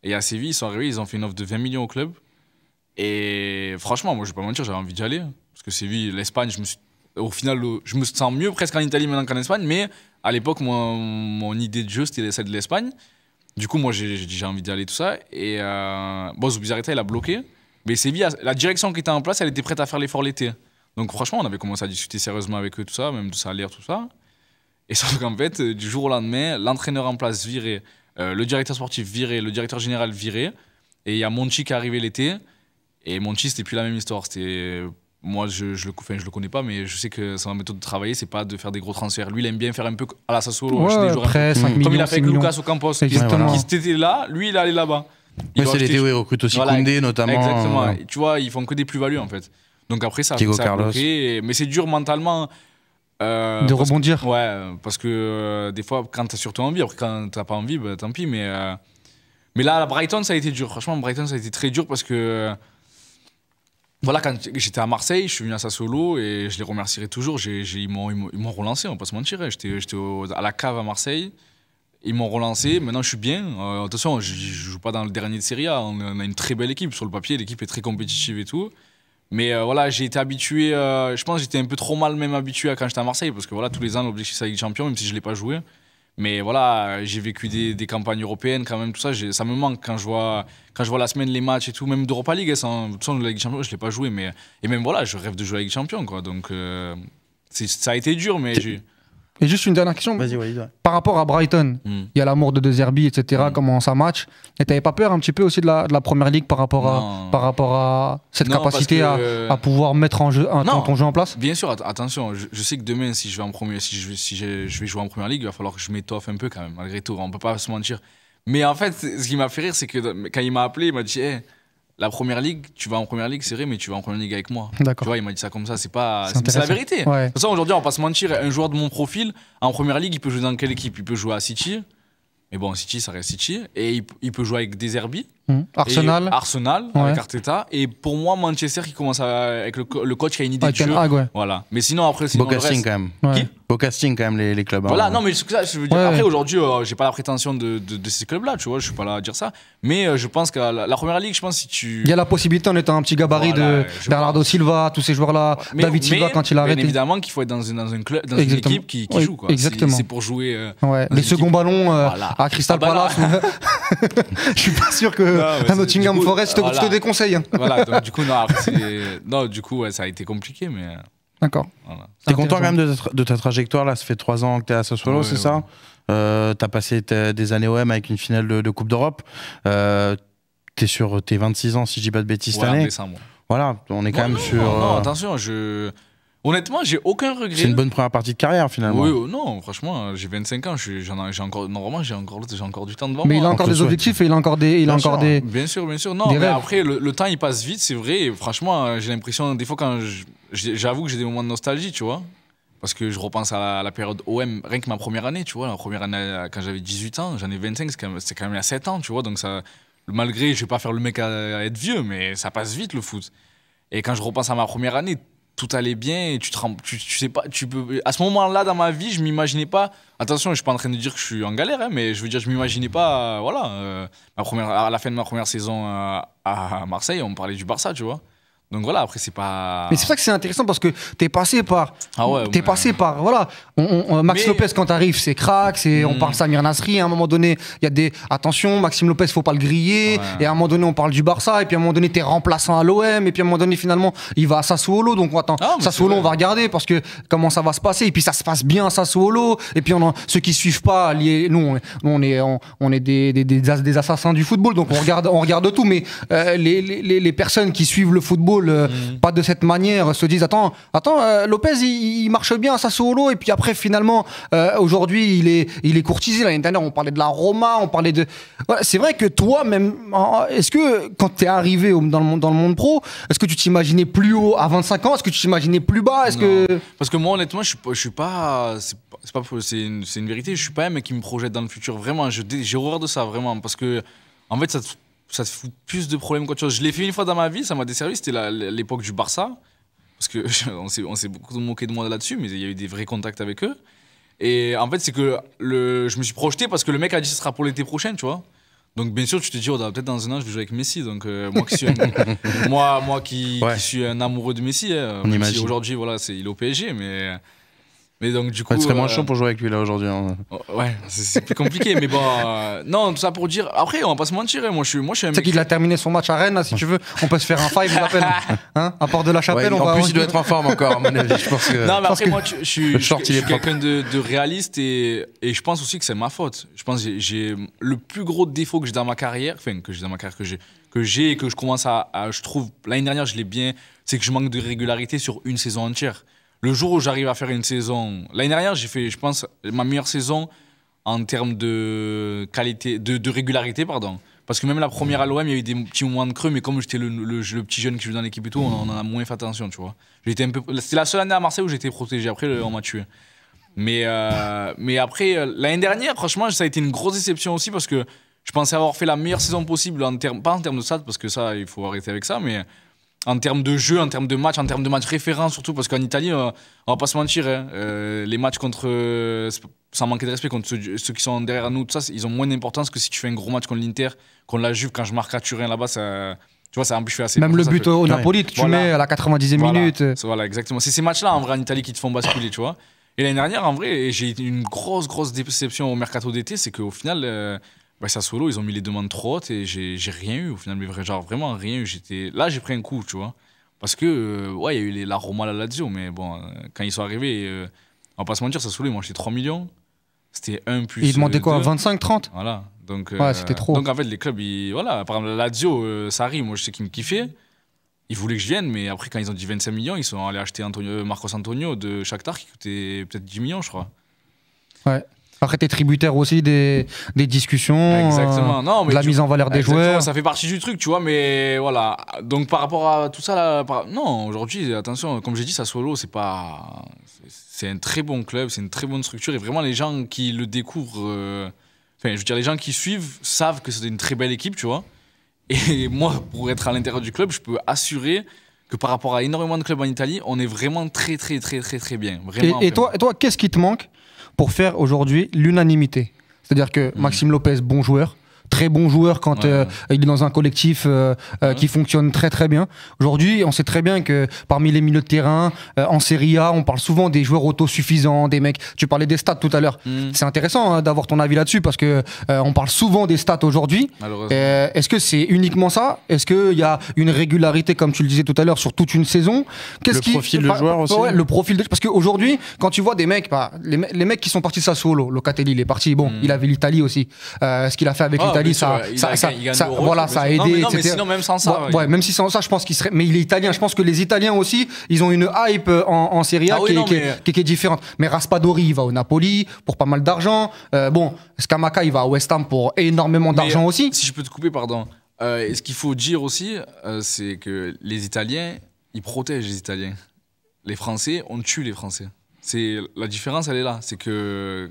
Et à Séville, ils sont arrivés, ils ont fait une offre de 20 millions au club. Et franchement, moi, je vais pas mentir, j'avais envie d'y aller. Parce que Séville, l'Espagne, je me au final, je me sens mieux presque en Italie maintenant qu'en Espagne. Mais à l'époque, mon, idée de jeu, c'était celle de l'Espagne. Du coup, moi, j'ai envie d'y aller, tout ça. Et euh, bon, Zubizarreta, il a bloqué. Mais Séville, la direction qui était en place, elle était prête à faire l'effort l'été. Donc, franchement, on avait commencé à discuter sérieusement avec eux, tout ça, même de salaire, tout ça. Et sauf qu'en fait, euh, du jour au lendemain, l'entraîneur en place virait. Euh, le directeur sportif viré, le directeur général viré. Et il y a Monchi qui est arrivé l'été. Et Monchi, c'était plus la même histoire. C'était euh, moi, je, je le, connais pas, mais je sais que sa méthode de travailler, c'est pas de faire des gros transferts. Lui, il aime bien faire un peu à la Sassuolo, des hein, joueurs. comme il a fait avec Lucas au Campos, qui, était là, lui, il est allé là-bas. Ouais, c'est l'été où il recrute aussi voilà, Koundé, notamment. Exactement. Tu vois, ils font que des plus-values, en fait. Donc après, ça, ça mais c'est dur mentalement. Hein. Euh, de rebondir Ouais, parce que euh, des fois, quand t'as surtout envie, après quand t'as pas envie, bah, tant pis. Mais, euh, mais là, à Brighton, ça a été dur. Franchement, Brighton, ça a été très dur parce que. Voilà, quand j'étais à Marseille, je suis venu à solo et je les remercierai toujours. J ils, m'ont, relancé, on va pas se mentir. Hein. J'étais, à la cave à Marseille. Ils m'ont relancé, maintenant je suis bien. attention, je, je joue pas dans le dernier de Serie A. on a une très belle équipe sur le papier, l'équipe est très compétitive et tout. Mais euh, voilà, j'ai été habitué, euh, je pense que j'étais un peu trop mal même habitué à quand j'étais à Marseille, parce que voilà, tous les ans, l'objectif c'est la Ligue des Champions, même si je ne l'ai pas joué. Mais voilà, j'ai vécu des, campagnes européennes quand même, tout ça, ça me manque quand je, vois, quand je vois la semaine, les matchs et tout, même d'Europa League, hein, sans, de la Ligue des Champions, je ne l'ai pas joué, mais et même voilà, je rêve de jouer à la Ligue Champions, quoi. Donc euh, ça a été dur, mais j'ai... Et juste une dernière question. Par rapport à Brighton, hmm. il y a l'amour de deux Zerbi, etc., hmm. comment ça match. Et t'avais pas peur un petit peu aussi de la, de la première ligue par rapport, à, par rapport à cette capacité à, à, pouvoir mettre en jeu, un, Ton, jeu en place Bien sûr, attention. Je, sais que demain, si, je vais, en premier, si, je, si je, vais jouer en première ligue, il va falloir que je m'étoffe un peu quand même, malgré tout. On peut pas se mentir. Mais en fait, ce qui m'a fait rire, c'est que quand il m'a appelé, il m'a dit «Eh, la première ligue, tu vas en première ligue, c'est vrai, mais tu vas en première ligue avec moi. Tu vois, il m'a dit ça comme ça, c'est pas. C'est la vérité. De toute façon, aujourd'hui, on va pas se mentir, un joueur de mon profil, en première ligue, il peut jouer dans quelle équipe Il peut jouer à City, mais bon, City, ça reste City, et il, peut jouer avec des Herbies. Mmh. Arsenal. Arsenal avec Arteta. Et pour moi, Manchester qui commence avec le, coach qui a une idée ah, de jeu. Voilà. Mais sinon, après, c'est. Beau casting quand même. casting quand même, les, clubs. Hein. Voilà, non, mais ça, je veux dire, après, aujourd'hui, euh, j'ai pas la prétention de, ces clubs-là, tu vois, je suis pas là à dire ça. Mais euh, je pense que la, première ligue, je pense, si tu. Il y a la possibilité en étant un petit gabarit de Bernardo Silva, tous ces joueurs-là, David Silva quand il arrête évidemment qu'il faut être dans, club, une équipe qui, joue. Exactement. C'est pour jouer. Euh, les seconds ballons à Cristal ah, bah Palace. Je suis pas sûr que. Euh, Nottingham Forest, je te, déconseille. Hein. Voilà, du coup, non, du coup, ça a été compliqué, mais. Euh, D'accord. Voilà. T'es content quand même de ta, trajectoire là Ça fait trois ans que t'es à Sassuolo, c'est ça euh, T'as passé des années OM avec une finale de, Coupe d'Europe. t'es sur tes 26 ans, si je dis pas de bêtises cette année. Voilà, on est quand même sur. attention, je. Honnêtement, j'ai aucun regret. C'est une bonne première partie de carrière finalement. Oui, oh, non, franchement, euh, j'ai 25 ans, encore normalement j'ai encore encore du temps devant moi. Mais il a encore des objectifs et il a encore des il bien sûr, Bien sûr, Non, mais après le, temps il passe vite, c'est vrai. franchement, euh, j'ai l'impression des fois quand j'avoue que j'ai des moments de nostalgie, tu vois. Parce que je repense à la, période OM, rien que ma première année, tu vois, la première année euh, quand j'avais 18 ans, j'en ai 25, c'est quand, même, à il y a 7 ans, tu vois, donc ça, malgré, je vais pas faire le mec à être vieux, mais ça passe vite le foot. Et quand je repense à ma première année, tout allait bien et tu te tu, sais pas tu peux à ce moment-là dans ma vie je m'imaginais pas attention je suis pas en train de dire que je suis en galère hein, mais je veux dire je m'imaginais pas euh, voilà euh, ma première à la fin de ma première saison euh, à Marseille on parlait du Barça tu vois donc voilà, après c'est pas. Mais c'est ça que c'est intéressant parce que t'es passé par. Ah ouais. T'es passé par. Voilà. Euh, Max Lopez quand t'arrives, c'est crack, c'est. On mm. parle Samir Nasri. À un moment donné, il y a des. Attention, Maxime Lopez, faut pas le griller. Et à un moment donné, on parle du Barça. Et puis à un moment donné, t'es remplaçant à l'OM. Et puis à un moment donné, finalement, il va à Sassuolo. Donc ah, on attend. Sassuolo, on va regarder parce que comment ça va se passer. Et puis ça se passe bien à Sassuolo. Et puis on ceux qui suivent pas, nous, on est, on, est des, des, des, assassins du football. Donc on regarde, on regarde tout. Mais euh, les, les, les personnes qui suivent le football euh, mm. pas de cette manière, se disent attends, attends, euh, Lopez il, marche bien à solo et puis après finalement euh, aujourd'hui il est, il est courtisé. L'année dernière on parlait de la Roma, on parlait de. c'est vrai que toi même, est-ce que quand t'es arrivé dans le monde dans le monde pro, est-ce que tu t'imaginais plus haut à 25 ans, est-ce que tu t'imaginais plus bas, est-ce que parce que moi honnêtement je suis pas, suis pas c'est pas c'est une, une, vérité, je suis pas un mec qui me projette dans le futur vraiment. J'ai horreur de ça vraiment parce que en fait ça te ça se fout plus de problèmes qu'autre chose. Je l'ai fait une fois dans ma vie, ça m'a desservi, c'était l'époque du Barça. Parce qu'on s'est beaucoup moqué de moi là-dessus, mais il y a eu des vrais contacts avec eux. Et en fait, c'est que le, je me suis projeté parce que le mec a dit ce sera pour l'été prochain, tu vois. Donc bien sûr, tu te dis, oh, peut-être dans un an, je vais jouer avec Messi. Donc euh, moi qui suis un, moi, qui, suis un amoureux de Messi, hein, aujourd'hui, voilà, c'est il est au PSG, mais mais donc, du coup. serait moins euh, chaud pour jouer avec lui là aujourd'hui. Hein. Oh, ouais, c'est plus compliqué, mais bon. Euh, non, tout ça pour dire. Après, on va pas se mentir, hein, moi je suis, moi, je Tu sais qu'il a terminé son match à Rennes, là, si tu veux. On peut se faire un five à peine. Hein à Port de la Chapelle, on en plus, il doit être en forme encore, à mon avis. Je pense que. Non, mais après, moi, je suis, quelqu'un de, réaliste et, et je pense aussi que c'est ma faute. Je pense que j'ai- le plus gros défaut que j'ai dans ma carrière, enfin, que j'ai dans ma carrière, que j'ai que j'ai et que je commence à- je trouve, l'année dernière, je l'ai bien, c'est que je manque de régularité sur une saison entière le jour où j'arrive à faire une saison. L'année dernière, j'ai fait, je pense, ma meilleure saison en termes de qualité, de, régularité, pardon. Parce que même la première à l'OM, il y a eu des petits moments de creux, mais comme j'étais le, petit jeune qui joue dans l'équipe et tout, on, en a moins fait attention, tu vois. J'étais un peu, c'était la seule année à Marseille où j'étais protégé. Après, on m'a tué. Mais, euh, mais après, euh, l'année dernière, franchement, ça a été une grosse déception aussi parce que je pensais avoir fait la meilleure saison possible, en termes, pas en termes de stats, parce que ça, il faut arrêter avec ça, mais en termes de jeu, en termes de match, en termes de match référent surtout, parce qu'en Italie, euh, on ne va pas se mentir, hein, euh, les matchs contre, euh, sans manquer de respect, contre ceux, qui sont derrière nous, ça, ils ont moins d'importance que si tu fais un gros match contre l'Inter, contre la Juve, quand je marque à Turin là-bas, Tu vois, ça en plus, je assez. Même le but au Napoli, tu mets à la 90e minute. Voilà, exactement. C'est ces matchs-là, en vrai, en Italie, qui te font basculer, tu vois. Et l'année dernière, en vrai, j'ai eu une grosse, grosse déception au mercato d'été, c'est qu'au final, bah, ça solo, ils ont mis les demandes trop hautes et j'ai rien eu au final. Mais genre, vraiment rien eu. Là, j'ai pris un coup, tu vois. Parce que, euh, ouais, il y a eu les, la Roma, la Lazio, mais bon, euh, quand ils sont arrivés, euh, on va pas se mentir, solo, ils acheté 3 millions. C'était un plus. Ils demandaient quoi 25, 30 Voilà. Donc, ouais, c'était trop. Donc, en fait, les clubs, ils, voilà, par exemple, la Lazio, ça arrive, moi, je sais qu'ils me kiffaient. Ils voulaient que je vienne, mais après, quand ils ont dit 25 millions, ils sont allés acheter Antonio, Marcos Antonio de Shakhtar qui coûtait peut-être 10 millions, je crois. Ouais. Après, t'es tributaire aussi des, des discussions, euh, exactement. Non, de la mise en valeur des joueurs. Ça fait partie du truc, tu vois, mais voilà. Donc, par rapport à tout ça, là, non, aujourd'hui, attention, comme j'ai dit, ça solo, c'est pas. C'est un très bon club, c'est une très bonne structure, et vraiment, les gens qui le découvrent. Euh, enfin, je veux dire, les gens qui suivent savent que c'est une très belle équipe, tu vois. Et moi, pour être à l'intérieur du club, je peux assurer que par rapport à énormément de clubs en Italie, on est vraiment très, très, très, très, très bien. Vraiment, et, et toi, toi qu'est-ce qui te manque pour faire aujourd'hui l'unanimité. C'est-à-dire que mhm. Maxime Lopez, bon joueur, très bon joueur quand euh, il est dans un collectif euh, euh, qui fonctionne très très bien. Aujourd'hui, on sait très bien que parmi les milieux de terrain en Serie A, on parle souvent des joueurs autosuffisants, des mecs. Tu parlais des stats tout à l'heure. Mm. C'est intéressant hein, d'avoir ton avis là-dessus parce que on parle souvent des stats aujourd'hui. Est-ce que c'est uniquement ça Est-ce qu'il y a une régularité comme tu le disais tout à l'heure sur toute une saison Qu'est-ce Le qui... profil de joueur aussi. le profil de... parce qu'aujourd'hui, quand tu vois des mecs, bah, les, mecs qui sont partis de solo Locatelli, il est parti. Bon, mm. il avait l'Italie aussi. ce qu'il a fait avec ah, l'Italie ça, ça, ça, voilà, ça a aidé. Non, mais sinon, même sans ça. Ouais, même si sans ça, je pense qu'il serait. Mais il est italien. Je pense que les Italiens aussi, ils ont une hype euh, en, en Serie A qui, est, différente. Mais Raspadori, il va au Napoli pour pas mal d'argent. Euh, bon, Scamaca, il va à West Ham pour énormément d'argent aussi. Si je peux te couper, pardon. Euh, ce qu'il faut dire aussi, c'est que les Italiens, ils protègent les Italiens. Les Français, on tue les Français. C'est la différence, elle est là. C'est que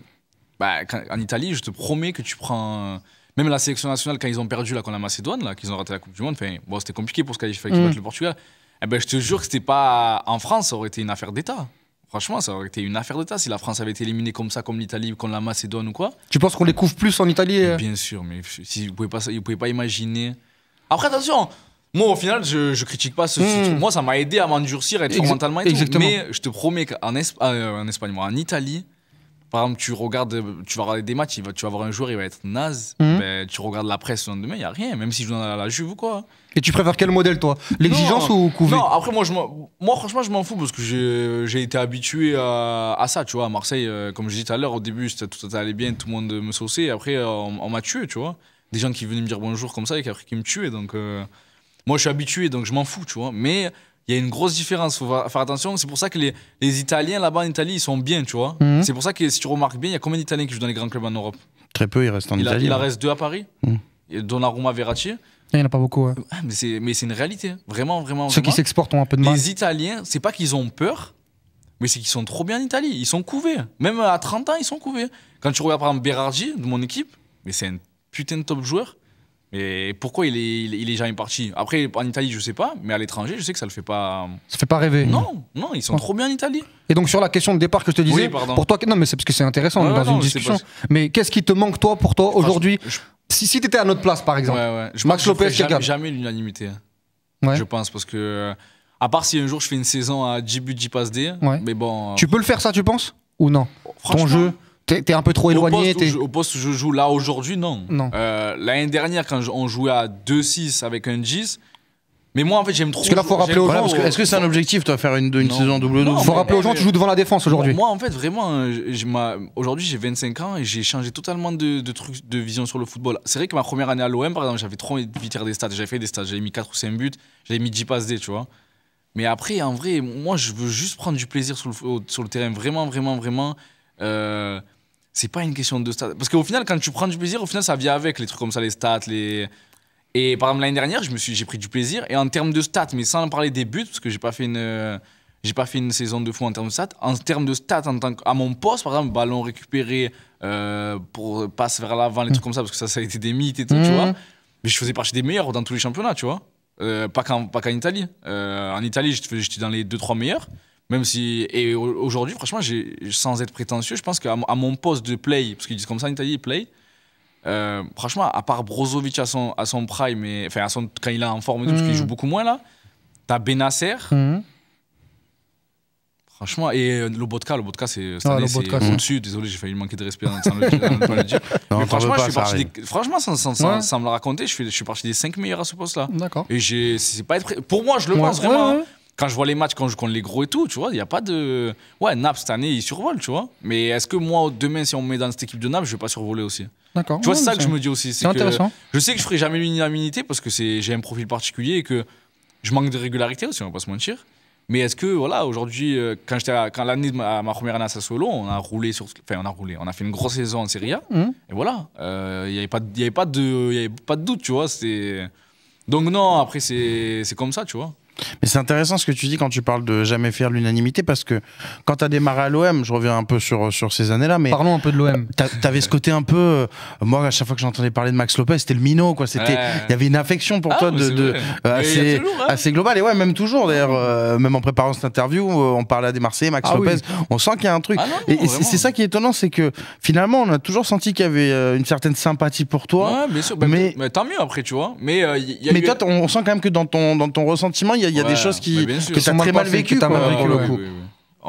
bah, en Italie, je te promets que tu prends même la sélection nationale, quand ils ont perdu là, contre la Macédoine, là, qu'ils ont raté la Coupe du Monde, bon, c'était compliqué pour qu'il fallait qu'ils mm. battent le Portugal. Eh ben, je te jure que c'était pas. En France, ça aurait été une affaire d'État. Franchement, ça aurait été une affaire d'État si la France avait été éliminée comme ça, comme l'Italie, contre la Macédoine ou quoi. Tu penses qu'on les couvre plus en Italie euh? Bien sûr, mais si, vous pouvez pas, vous pouvez pas imaginer. Après, attention, moi au final, je, je critique pas ce, mm. Moi, ça m'a aidé à m'endurcir, à être mentalement et Mais je te promets qu'en euh, en Espagne, en Italie, par exemple, tu regardes, tu vas regarder des matchs, tu vas voir un joueur, il va être naze. mais hmm. ben, tu regardes la presse le lendemain, il n'y a rien, même si je joue dans la, Juve ou quoi. Et tu préfères quel modèle, toi L'exigence ou Couvé Non, après, moi, je moi franchement, je m'en fous parce que j'ai été habitué à, ça, tu vois. À Marseille, euh, comme je disais tout à l'heure, au début, tout allait bien, tout le monde me sauçait. après, euh, on, m'a tué, tu vois. Des gens qui venaient me dire bonjour comme ça et qui, après, qui me tuaient. Donc, euh, moi, je suis habitué, donc je m'en fous, tu vois. Mais il y a une grosse différence. Faut faire attention. C'est pour ça que les, Italiens là-bas en Italie, ils sont bien, tu vois. Mhm. C'est pour ça que si tu remarques bien, il y a combien d'Italiens qui jouent dans les grands clubs en Europe Très peu, ils restent en Italie. il en reste deux à Paris. Mhm. Donnarumma, Verratti. Il n'y en a pas beaucoup. Ouais. Ah, mais c'est une réalité. Hein. Vraiment, vraiment. Ceux qui s'exportent ont un peu de mal. Les Italiens, c'est pas qu'ils ont peur, mais c'est qu'ils sont trop bien en Italie. Ils sont couvés. Même à 30 ans, ils sont couvés. Quand tu regardes par exemple Berardi, de mon équipe, mais c'est un putain de top joueur. Mais pourquoi il est, il, est jamais parti Après, en Italie, je sais pas, mais à l'étranger, je sais que ça le fait pas. Ça fait pas rêver. Non, non, ils sont trop bien en Italie. Et donc sur la question de départ que je te disais, pour toi, non, mais c'est parce que c'est intéressant dans une discussion. Mais qu'est-ce qui te manque toi pour toi aujourd'hui Si tu étais à notre place, par exemple. Ouais, ouais. Je Max Lopez, jamais, l'unanimité. Hein. Je pense parce que euh, à part si un jour je fais une saison à 10 buts, 10 passes D. Mais bon. Euh, tu peux le faire ça, tu penses Ou non Ton jeu t'es un peu trop éloigné. au poste où je joue là aujourd'hui, non. Euh, l'année dernière, quand on jouait à 2-6 avec un 10, mais moi, en fait, j'aime trop. Parce que là, faut rappeler aux gens. Est-ce que c'est un objectif, toi, faire une, saison double double Faut rappeler aux gens, tu joues devant la défense aujourd'hui. Moi, en fait, vraiment, euh, aujourd'hui, j'ai 25 ans et j'ai changé totalement de, trucs, de vision sur le football. C'est vrai que ma première année à l'OM, par exemple, j'avais trop envie des stats. J'avais fait des stats, j'avais mis 4 ou 5 buts, j'avais mis 10 passes D, tu vois. Mais après, en vrai, moi, je veux juste prendre du plaisir sur le, sur le terrain, vraiment, vraiment, vraiment. Euh, c'est pas une question de stats. Parce qu'au final, quand tu prends du plaisir, au final, ça vient avec les trucs comme ça, les stats, les. Et par exemple, l'année dernière, je me suis, j'ai pris du plaisir. Et en termes de stats, mais sans parler des buts, parce que j'ai pas fait une, j'ai pas fait une saison de fou en termes de stats. En termes de stats, en tant à mon poste, par exemple, ballon récupéré euh, pour passe vers l'avant, les mm. trucs comme ça, parce que ça, ça a été des mythes et tout, tu mm. vois. Mais je faisais partie des meilleurs dans tous les championnats, tu vois. Euh, pas qu'en en Italie. Euh, en Italie, j'étais dans les 2-3 meilleurs. Même si. Et aujourd'hui, franchement, sans être prétentieux, je pense qu'à mon poste de play, parce qu'ils disent comme ça en Italie, play. Euh, franchement, à part Brozovic à son, à son prime, mais enfin, à son, quand il est en forme, et tout, parce qu'il hmm. joue beaucoup moins là, t'as Benacer. Hmm. Franchement, et euh, Lobotka, Lobotka, c'est ah, au-dessus. Désolé, j'ai failli manquer de respect le, le dire. Mais franchement, je franchement sans, me le raconter, je, je suis parti des 5 meilleurs à ce poste-là. D'accord. Et c'est pas être. Pour moi, je le pense vraiment. Hein quand je vois les matchs, quand je compte les gros et tout, tu vois, il n'y a pas de. Ouais, Naples cette année, il survole, tu vois. Mais est-ce que moi, demain, si on me met dans cette équipe de Naples, je vais pas survoler aussi D'accord. Tu vois, c'est ça que je me dis aussi. C'est intéressant. Je sais que je ferai jamais l'unanimité parce que j'ai un profil particulier et que je manque de régularité aussi, on va pas se mentir. Mais est-ce que, voilà, aujourd'hui, euh, quand, quand l'année de ma, première année à Sassuolo, on a roulé sur. Enfin, on a roulé. On a fait une grosse saison en Serie A. Mmh. Et voilà. Euh, il n'y avait, pas, y avait, pas de, avait pas de doute, tu vois. Donc, non, après, c'est comme ça, tu vois. Mais c'est intéressant ce que tu dis quand tu parles de jamais faire l'unanimité, parce que quand tu as démarré à l'OM, je reviens un peu sur, sur ces années-là, mais. Parlons un peu de l'OM. Euh, tu avais ce côté un peu. Euh, moi, à chaque fois que j'entendais parler de Max Lopez, c'était le minot, quoi. Il y avait une affection pour ah, toi de, euh, assez, hein. assez, globale. Et ouais, même toujours, d'ailleurs, même en préparant cette interview, on parlait à des Marseillais, Max ah Lopez, on sent qu'il y a un truc. Ah et c'est ça qui est étonnant, c'est que finalement, on a toujours senti qu'il y avait une certaine sympathie pour toi. Bah, mais, tant mieux après, tu vois. Mais, mais toi, on, sent quand même que dans ton, dans ton ressentiment, il y a il y a, des choses qui, tu bah, sont très mal vécues. Vécu,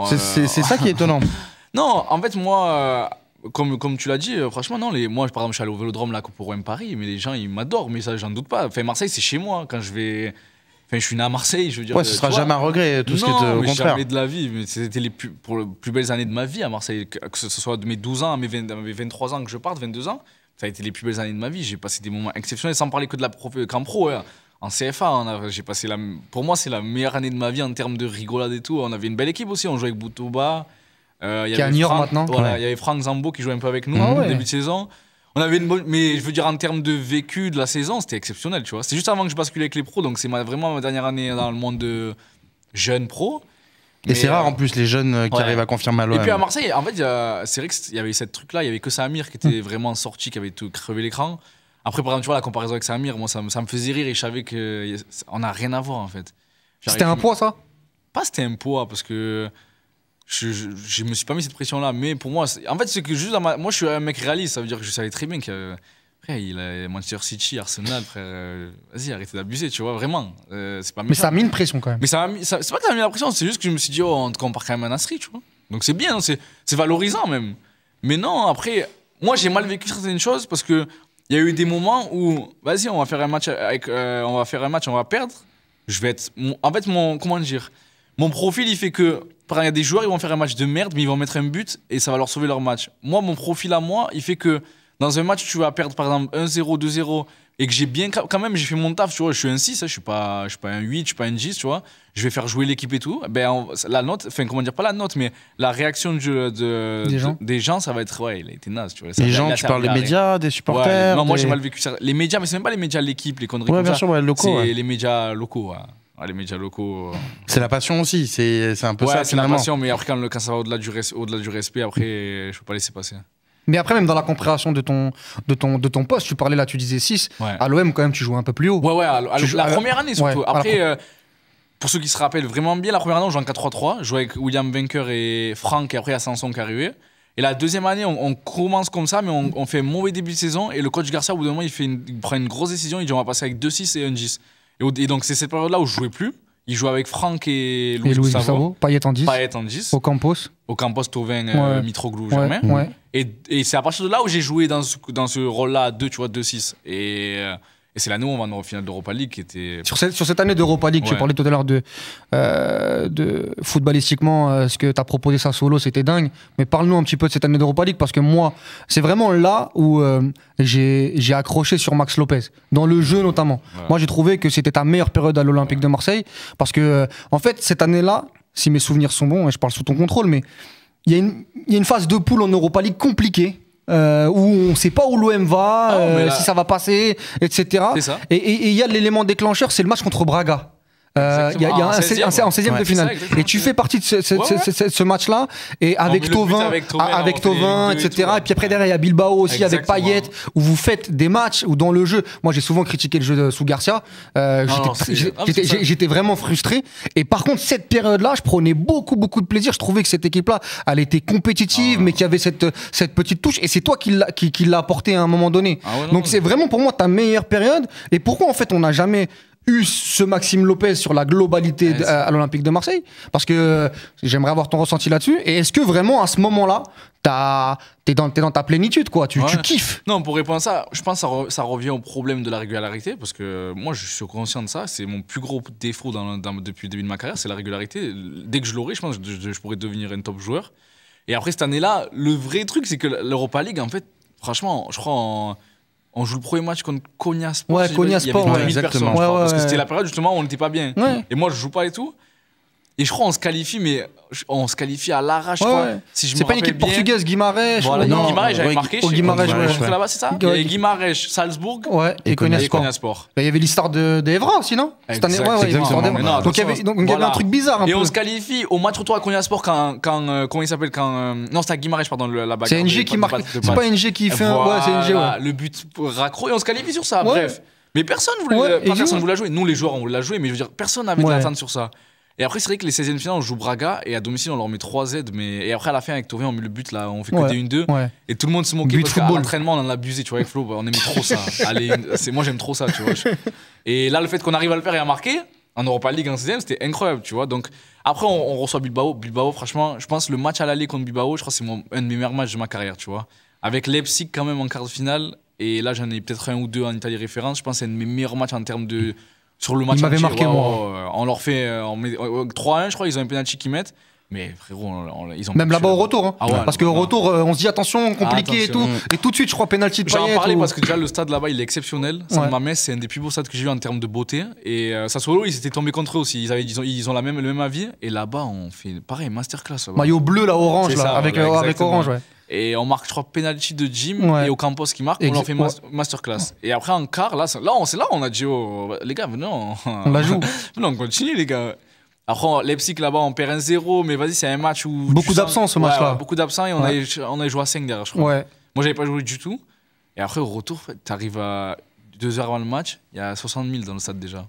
c'est ça qui est étonnant. non, en fait, moi. Euh, comme, comme, tu l'as dit, euh, franchement, non. Les, moi, par exemple, je suis allé au vélodrome là, pour OM Paris, mais les gens, ils m'adorent, mais ça, j'en doute pas. Enfin, Marseille, c'est chez moi. Quand je vais. Enfin, je suis né à Marseille, je veux dire. Ouais, euh, ce sera jamais un regret, tout ce qui est au contraire. de la vie. Mais c'était les plus, pour les plus belles années de ma vie à Marseille, que, ce soit de mes 12 ans à mes, 23 ans que je parte, 22 ans. Ça a été les plus belles années de ma vie. J'ai passé des moments exceptionnels, sans parler que de la prof, qu'en pro. Hein en CFA. j'ai passé la, pour moi, c'est la meilleure année de ma vie en termes de rigolade et tout. On avait une belle équipe aussi. On jouait avec Boutouba. Euh, qui est à maintenant. il y avait Franck Zambo qui jouait un peu avec nous au ah début de saison. On avait mais je veux dire en termes de vécu de la saison, c'était exceptionnel, tu vois. C'est juste avant que je bascule avec les pros, donc c'est vraiment ma dernière année dans le monde de jeunes pros. Et c'est rare euh, en plus les jeunes euh, qui arrivent à confirmer à loi. Et puis à Marseille, en fait, c'est vrai qu'il y avait cette truc-là, il y avait que Samir qui était vraiment sorti, qui avait tout crevé l'écran. Après, par exemple, tu vois, la comparaison avec Samir, moi, ça, me, ça me faisait rire et je savais qu'on n'a rien à voir, en fait. C'était un poids, ça Pas c'était un poids, parce que je, je, me suis pas mis cette pression-là. Mais pour moi, en fait, c'est que juste Moi, je suis un mec réaliste, ça veut dire que je savais très bien que. il a Manchester City, Arsenal, frère. Euh, vas-y, arrêtez d'abuser, tu vois, vraiment. Euh, c'est pas Mais ça a mis une pression quand même. Mais ça, ça c'est pas que ça a mis la pression, c'est juste que je me suis dit, oh, on te compare quand même à Nasri, tu vois. Donc c'est bien, hein, c'est valorisant même. Mais non, après, moi j'ai mal vécu certaines choses parce que il y a eu des moments où, vas-y, on va faire un match, avec, euh, on va faire un match, on va perdre. Je vais être, en fait, mon, comment dire, mon profil, il fait que, par exemple, il y a des joueurs, ils vont faire un match de merde, mais ils vont mettre un but et ça va leur sauver leur match. Moi, mon profil à moi, il fait que dans un match, tu vas perdre par exemple 1-0, 2-0, et que j'ai bien quand même j'ai fait mon taf tu vois je suis un 6 hein, je suis pas je suis pas un 8 je suis pas un 10 tu vois je vais faire jouer l'équipe et tout eh ben la note enfin comment dire pas la note mais la réaction de, des, gens. des gens ça va être ouais il a été naze tu vois les gens tu parles des médias des supporters non moi j'ai mal vécu ça les médias mais c'est même pas les médias l'équipe les conneries comme ça. c'est les médias locaux les médias locaux. Euh. C'est la passion aussi, c'est un peu ça. C'est la passion, mais après, quand, ça va au-delà du, res, au -delà du respect, après, je peux pas laisser passer. Mais après, même dans la compréhension de ton, de ton, de ton poste, tu parlais là, tu disais 6. À l'OM, quand même, tu jouais un peu plus haut. Ouais, ouais, la, première année surtout. après, euh, pour ceux qui se rappellent vraiment bien, la première année, on joue en 4-3-3. Je jouais avec William Venker et Franck, et après, il y qui est arrivé. Et la deuxième année, on, commence comme ça, mais on, fait un mauvais début de saison. Et le coach Garcia, au bout d'un moment, il, fait une, prend une grosse décision. Il dit on va passer avec 2-6 et 1-10. Et, et donc, c'est cette période-là où je jouais plus. Il joue avec Franck et Louis, et Louis Gustavo. Payet en 10. en 10. Au Campos. Au Campos, Tauvin, euh, ouais. euh, Mitroglou, ouais. Et, et c'est à partir de là où j'ai joué dans ce, dans ce rôle-là, 2, tu vois, 2-6. Et. Euh, et c'est l'année où on va en finale d'Europa League qui était. Sur cette, sur cette année d'Europa League, tu parlais tout à l'heure de, euh, de footballistiquement, euh, ce que tu as proposé solo, c'était dingue. Mais parle-nous un petit peu de cette année d'Europa League parce que moi, c'est vraiment là où euh, j'ai accroché sur Max Lopez, dans le jeu notamment. Moi, j'ai trouvé que c'était ta meilleure période à l'Olympique de Marseille parce que, en fait, cette année-là, si mes souvenirs sont bons, et je parle sous ton contrôle, mais il y, y, a une phase de poule en Europa League compliquée euh, où on sait pas où l'OM va, ah, euh, si ça va passer, etc. Et il y a l'élément déclencheur, c'est le match contre Braga. Il euh, y a, ah, un, 16 de finale. et tu fais partie de ce, match-là, et avec Tovin, avec, Tovin, etc. Et, puis après, derrière, il y a Bilbao aussi, avec Payet, où vous faites des matchs, Où dans le jeu. Moi, j'ai souvent critiqué le jeu de, sous Garcia. Euh, j'étais vraiment frustré. Et par contre, cette période-là, je prenais beaucoup, beaucoup de plaisir. Je trouvais que cette équipe-là, elle était compétitive, ah. mais qu'il y avait cette, cette petite touche. Et c'est toi qui l'a qui, apporté à un moment donné. Ah Donc, c'est vraiment pour moi ta meilleure période. Et pourquoi, en fait, on n'a jamais eu ce Maxime Lopez sur la globalité euh, à, l'Olympique de Marseille Parce que euh, j'aimerais avoir ton ressenti là-dessus. Et est-ce que vraiment à ce moment-là, t'es dans, dans ta plénitude, quoi tu, kiffes Non, pour répondre à ça, je pense que ça, revient au problème de la régularité, parce que euh, moi, je suis conscient de ça. C'est mon plus gros défaut depuis le début de ma carrière, c'est la régularité. Dès que je l'aurai, je pense que je, pourrais devenir un top joueur. Et après cette année-là, le vrai truc, c'est que l'Europa League, en fait, franchement, je crois en on joue le premier match contre Konya Sport. Ouais, Konya Sport, ouais, exactement. parce que c'était la période justement où on n'était pas bien. Et moi, je joue pas et tout. Et je crois on se qualifie, mais on se qualifie à l'arrache. Si c'est pas une équipe portugaise, Guimarães. Voilà, non, Guimarães, j'avais marqué. Au Guimarães, là-bas, c'est ça Il Guimarães, Salzbourg ouais, et bah, Il y avait l'histoire d'Evra aussi, non Cette année, Donc il y avait un truc bizarre. Et on se qualifie au match retour à Sport quand. Euh, comment il s'appelle quand euh, Non, c'est à Guimarães, pardon, la bagarre. C'est NG qui marque. C'est pas NG qui fait Ouais, c'est NG, Le but raccro et on se qualifie sur ça, bref. Mais personne voulait, personne voulait la jouer. Nous, les joueurs, on voulait la jouer, mais je veux dire, personne n'avait de sur ça. Et après, c'est vrai que les 16e finales, on joue Braga et à domicile, on leur met 3 aides Mais... Et après, à la fin, avec Touré on met le but là, on fait que des 1-2. Et tout le monde se moquait but parce qu'à l'entraînement, on en a abusé, tu vois, avec Flo. On aimait trop ça. Allez, moi, j'aime trop ça, tu vois. Et là, le fait qu'on arrive à le faire et à marquer en Europa League en 16e, c'était incroyable, tu vois. Donc après, on, reçoit Bilbao. Bilbao, franchement, je pense le match à l'aller contre Bilbao, je crois que c'est mon, un de mes meilleurs matchs de ma carrière, tu vois. Avec Leipzig quand même en quart de finale. Et là, j'en ai peut-être un ou deux en Italie référence. Je pense que c'est un de mes meilleurs matchs en termes de sur le match. marqué, euh, on leur fait 3-1, euh, euh, je crois, ils ont un penalty qu'ils mettent. Mais frérot, ils ont. Même là-bas au retour. Hein. Ah parce qu'au retour, on se dit attention, compliqué et tout. Et tout de suite, je crois, penalty de J'en parlais parce que déjà, le stade là-bas, il est exceptionnel. ma c'est un des plus beaux stades que j'ai vu en termes de beauté. Et ça Sassuolo, ils étaient tombés contre eux aussi. Ils, avaient, ils, ont, ils ont, la même, le même avis. Et là-bas, on fait pareil, masterclass. Maillot bleu, là, orange, là, avec, avec, orange, ouais. Et on marque, je crois, penalty de Jim ouais. et Ocampos qui marque. on leur fait masterclass. Et après, en quart, là, là on, là on a dit oh, les gars, venez, on, la joue. venez, on continue, les gars. Après, Leipzig là-bas, on perd 1-0, mais vas-y, c'est un match où. Beaucoup d'absents ce match-là. beaucoup d'absents et on, a on joué à 5 derrière, je crois. Moi, Moi, j'avais pas joué du tout. Et après, au retour, tu arrives à 2 heures avant le match, il y a 60 000 dans le stade déjà.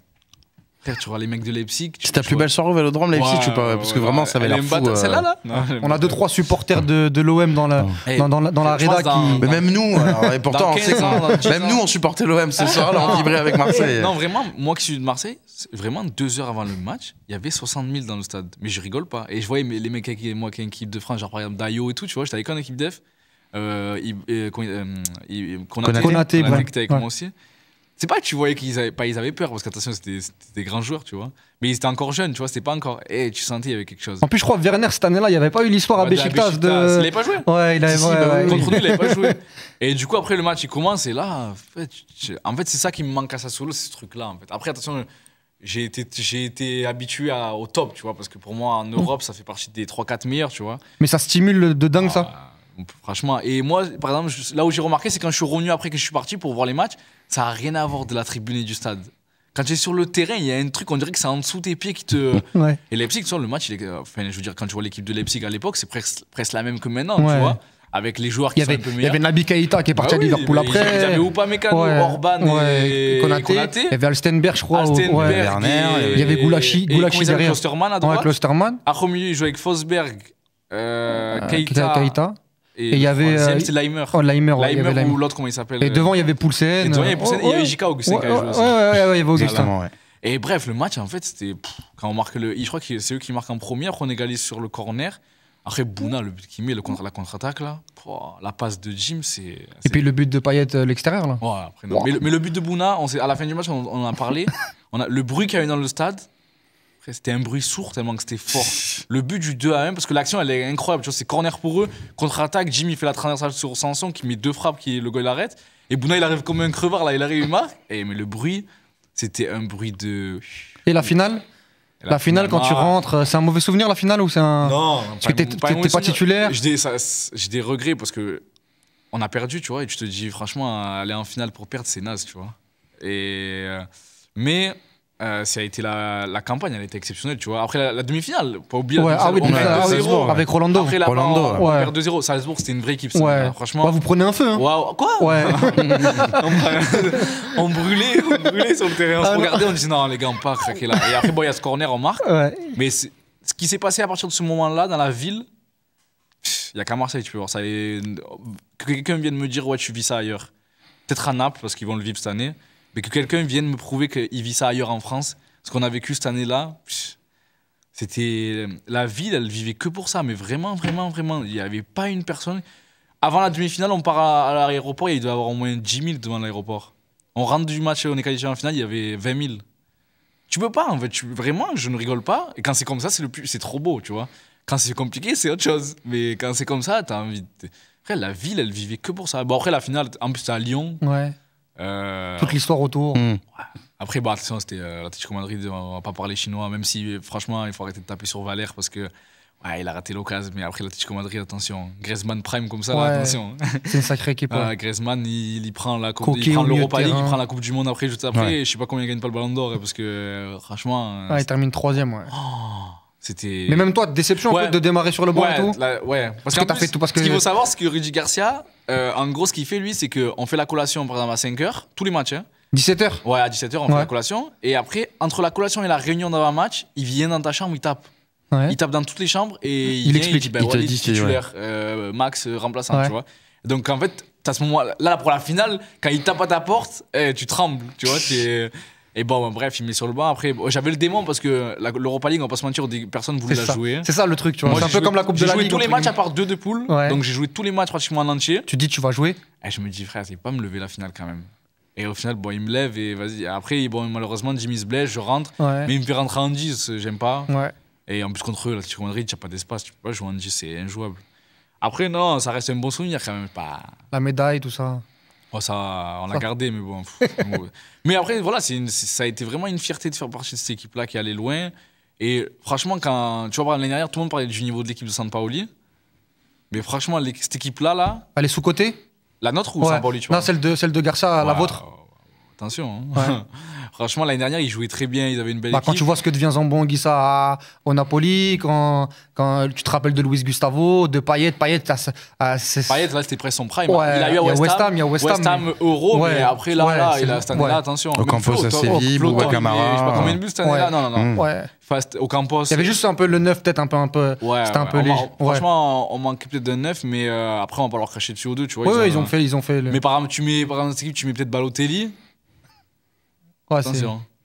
Frère, tu vois les mecs de Leipzig. C'est ta plus belle soirée au Vélodrome, Leipzig, ouais, ou pas Parce que vraiment, ça avait l'air fou. Celle-là, euh. On a deux trois supporters de, l'OM dans la dans, dans Reda qui. Mais même nous, et pourtant, on sait même nous, on supportait l'OM ce soir-là, on vibrait avec Marseille. Non, vraiment, moi qui suis de Marseille, vraiment deux heures avant le match, il y avait 60 000 dans le stade. Mais je rigole pas. Et je voyais les mecs avec moi qui est une équipe de France, genre par exemple Daio et tout, tu vois, j'étais avec une équipe def. Euh, euh, euh qu'on a, avec moi aussi. C'est pas que tu voyais qu'ils avaient, pas, ils avaient peur, parce qu'attention, c'était des grands joueurs, tu vois. Mais ils étaient encore jeunes, tu vois, c'était pas encore. Et eh, tu sentais, il y avait quelque chose. En plus, je crois, Werner, cette année-là, il y avait pas eu l'histoire à Besiktas de Il de. pas joué. Ouais, il avait. Bah, contre nous, il avait pas joué. Et du coup, après, le match, il commence, et là, en fait, en fait, c'est ça qui me manque à Sassuolo, c'est ce truc-là, en fait. Après, attention, j'ai été, été habitué au top, tu vois, parce que pour moi, en mm. Europe, ça fait partie des 3-4 meilleurs, tu vois. Mais ça stimule de dingue ça. Ah, franchement, et moi, par exemple, là où j'ai remarqué, c'est quand je suis revenu après que je suis parti pour voir les matchs, ça n'a rien à voir de la tribune du stade. Quand tu es sur le terrain, il y a un truc, on dirait que c'est en dessous tes pieds qui te. Et Leipzig, tu vois, le match, euh, enfin, je veux dire, quand tu vois l'équipe de Leipzig à l'époque, c'est presque, la même que maintenant, tu vois avec les joueurs qui avait, sont un peu meilleurs. Il y avait Nabi Keita qui est parti à bah Liverpool après. y y Upamecano, ouais, Orban ouais, et, Konaté. Il y avait Alstenberg, je crois. ouais, il y avait Goulachi Et derrière. Klosterman à droite. Ouais, Klosterman. À milieu, il jouait avec Fosberg, euh, euh, Keita, et il y avait. Euh, c'est Limer. Oh, Limer, ou l'autre, comment il s'appelle Et euh, devant, il y avait Poulsen. Et devant, il y avait Poulsen. et il y avait oh, J.K. Oh, Augustin qui a joué aussi. Ouais, ouais, ouais, il y avait Et bref, le match, en fait, c'était. Quand on marque le. Je crois que c'est eux qui marquent en premier, après on égalise sur le corner. Après, Bouna, le but qu'il met, le contre, la contre-attaque, là. la passe de Jim, c'est. Et puis le but de Payet, euh, l'extérieur, là. Ouais, après, non. Mais, le, but de Bouna, on à la fin du match, on, en a parlé. on a, le bruit qu'il y a eu dans le stade, c'était un bruit sourd tellement que c'était fort. Le but du 2 à 1, parce que l'action elle est incroyable, tu vois, c'est corner pour eux, contre-attaque, Jimmy fait la transversale sur Sanson qui met deux frappes, qui le goal arrête. Et Bouna il arrive comme un crevard là, il arrive, il marque. Et mais le bruit, c'était un bruit de. Et la finale la, finale, quand tu rentres, c'est un mauvais souvenir la finale ou c'est un. Non, parce que t'es pas, titulaire. J'ai des, regrets parce que on a perdu, tu vois, et tu te dis franchement, aller en finale pour perdre, c'est naze, tu vois. Et. Euh, mais euh, ça a été la, campagne, elle était exceptionnelle, tu vois. Après la, demi-finale, pas oublier ouais, ah on 2-0 ah avec Rolando. Après la Rolando, perd 2-0. Salzbourg, c'était une vraie équipe, franchement. Bah, vous prenez un feu, hein. Quoi on, brûlait, on brûlait sur le terrain. On se ah, regardait, on disait non, les gars, on part, Et après, bon, il y a ce corner, en marque. Mais ce qui s'est passé à partir de ce moment-là dans la ville, il y a qu'à Marseille, tu peux voir ça. Que quelqu'un vienne me dire ouais, tu vis ça ailleurs. Peut-être à Naples parce qu'ils vont le vivre cette année. Mais que quelqu'un vienne me prouver qu'il vit ça ailleurs en France, ce qu'on a vécu cette année-là, c'était. Euh, la ville, elle vivait que pour ça, mais vraiment, vraiment, vraiment. Il n'y avait pas une personne. Avant la demi-finale, on part à, l'aéroport, il doit y avoir au moins 10 000 devant l'aéroport. On rentre du match, on est qualifié en finale, il y avait 20 000. Tu peux pas, en fait. Vraiment, je ne rigole pas. Et quand c'est comme ça, c'est plus... trop beau, tu vois. Quand c'est compliqué, c'est autre chose. Mais quand c'est comme ça, t'as envie. De... Après, la ville, elle vivait que pour ça. Bon, après, la finale, en plus, c'est à Lyon. Ouais. Euh, Toute l'histoire autour. Hmm. Après, attention, bah, c'était la euh, l'Atlético Madrid, on va pas parler chinois, même si, franchement, il faut arrêter de taper sur Valère parce que. Ouais, il a raté l'occasion, mais après l'Atlético Madrid, attention. Griezmann prime comme ça, attention. C'est une sacrée équipe. Ah, Griezmann, il, prend la coupe, l'Europa League, il prend la Coupe du Monde après, juste après. je sais pas combien il gagne pas le Ballon d'Or hein, parce que franchement. Euh, il termine troisième, ouais. Oh. C'était. Mais même toi, déception de démarrer sur le banc ouais, et tout. ouais. Parce, parce que t'as fait tout parce que. Ce qu'il faut savoir, c'est que Rudy Garcia, euh, en gros, ce qu'il fait lui, c'est que on fait la collation par exemple à 5 h tous les matchs. 17h hein. Ouais, à 17h, on fait la collation. Et après, entre la collation et la réunion d'avant-match, il vient dans ta chambre, il tape. Il tape dans toutes les chambres et il, vient, explique. Ben il dit, titulaire, euh, Max euh, remplaçant, tu vois. Donc en fait, à ce moment-là, pour la finale, quand il tape à ta porte, eh, tu trembles, tu vois. Et bon, bref, il met sur le banc. Après, oh, j'avais le démon parce que l'Europa League, on va pas se mentir, personne voulait la jouer. C'est ça le truc, tu vois. C'est un peu comme la Coupe de la Ligue. J'ai joué tous les matchs à part deux de poule. Donc j'ai joué tous les matchs pratiquement en entier. Tu dis, tu vas jouer Et eh, je me dis, frère, c'est pas me lever la finale quand même. Et au final, bon, il me lève et vas-y. Après, bon, malheureusement, Jimmy se blesse, je rentre. Mais il me fait rentrer en 10, j'aime pas. Et en plus, contre eux, la tu Madrid, t'as pas d'espace. Tu peux pas jouer en 10, c'est injouable. Après, non, ça reste un bon souvenir quand même. Pas... La médaille, tout ça. Oh, ça, on l'a gardé, mais bon. mais après, voilà, c'est ça a été vraiment une fierté de faire partie de cette équipe-là qui allait loin. Et franchement, quand tu vois, l'année dernière, tout le monde parlait du niveau de l'équipe de San Paoli. Mais franchement, cette équipe-là, là. Elle est sous côté La nôtre ou San Paoli, tu vois Non, celle de, celle de Garça, la vôtre. Attention. Hein. Franchement, l'année dernière, ils jouaient très bien, ils avaient une belle bah, équipe. Quand tu vois ce que devient Zambon au Napoli, quand, quand tu te rappelles de Luis Gustavo, de Payet, Payet, ah, Payet là, c'était presque son prime. il a eu à West, Ham, il y a West, Ham, West Ham Euro, mais après là, là, il a cette année-là, attention. Ocampos à Séville, Je sais pas combien de buts cette année-là, non, non, non. Mm. Ouais. campos. Il y avait juste un peu le 9, peut-être un peu, un peu. c'était un peu léger. Franchement, on manquait peut-être de 9, mais euh, après, on va pas leur cracher dessus aux deux, tu vois. ils ont fait, ils ont fait. Mais par exemple, tu mets, par exemple, tu mets peut-être Balotelli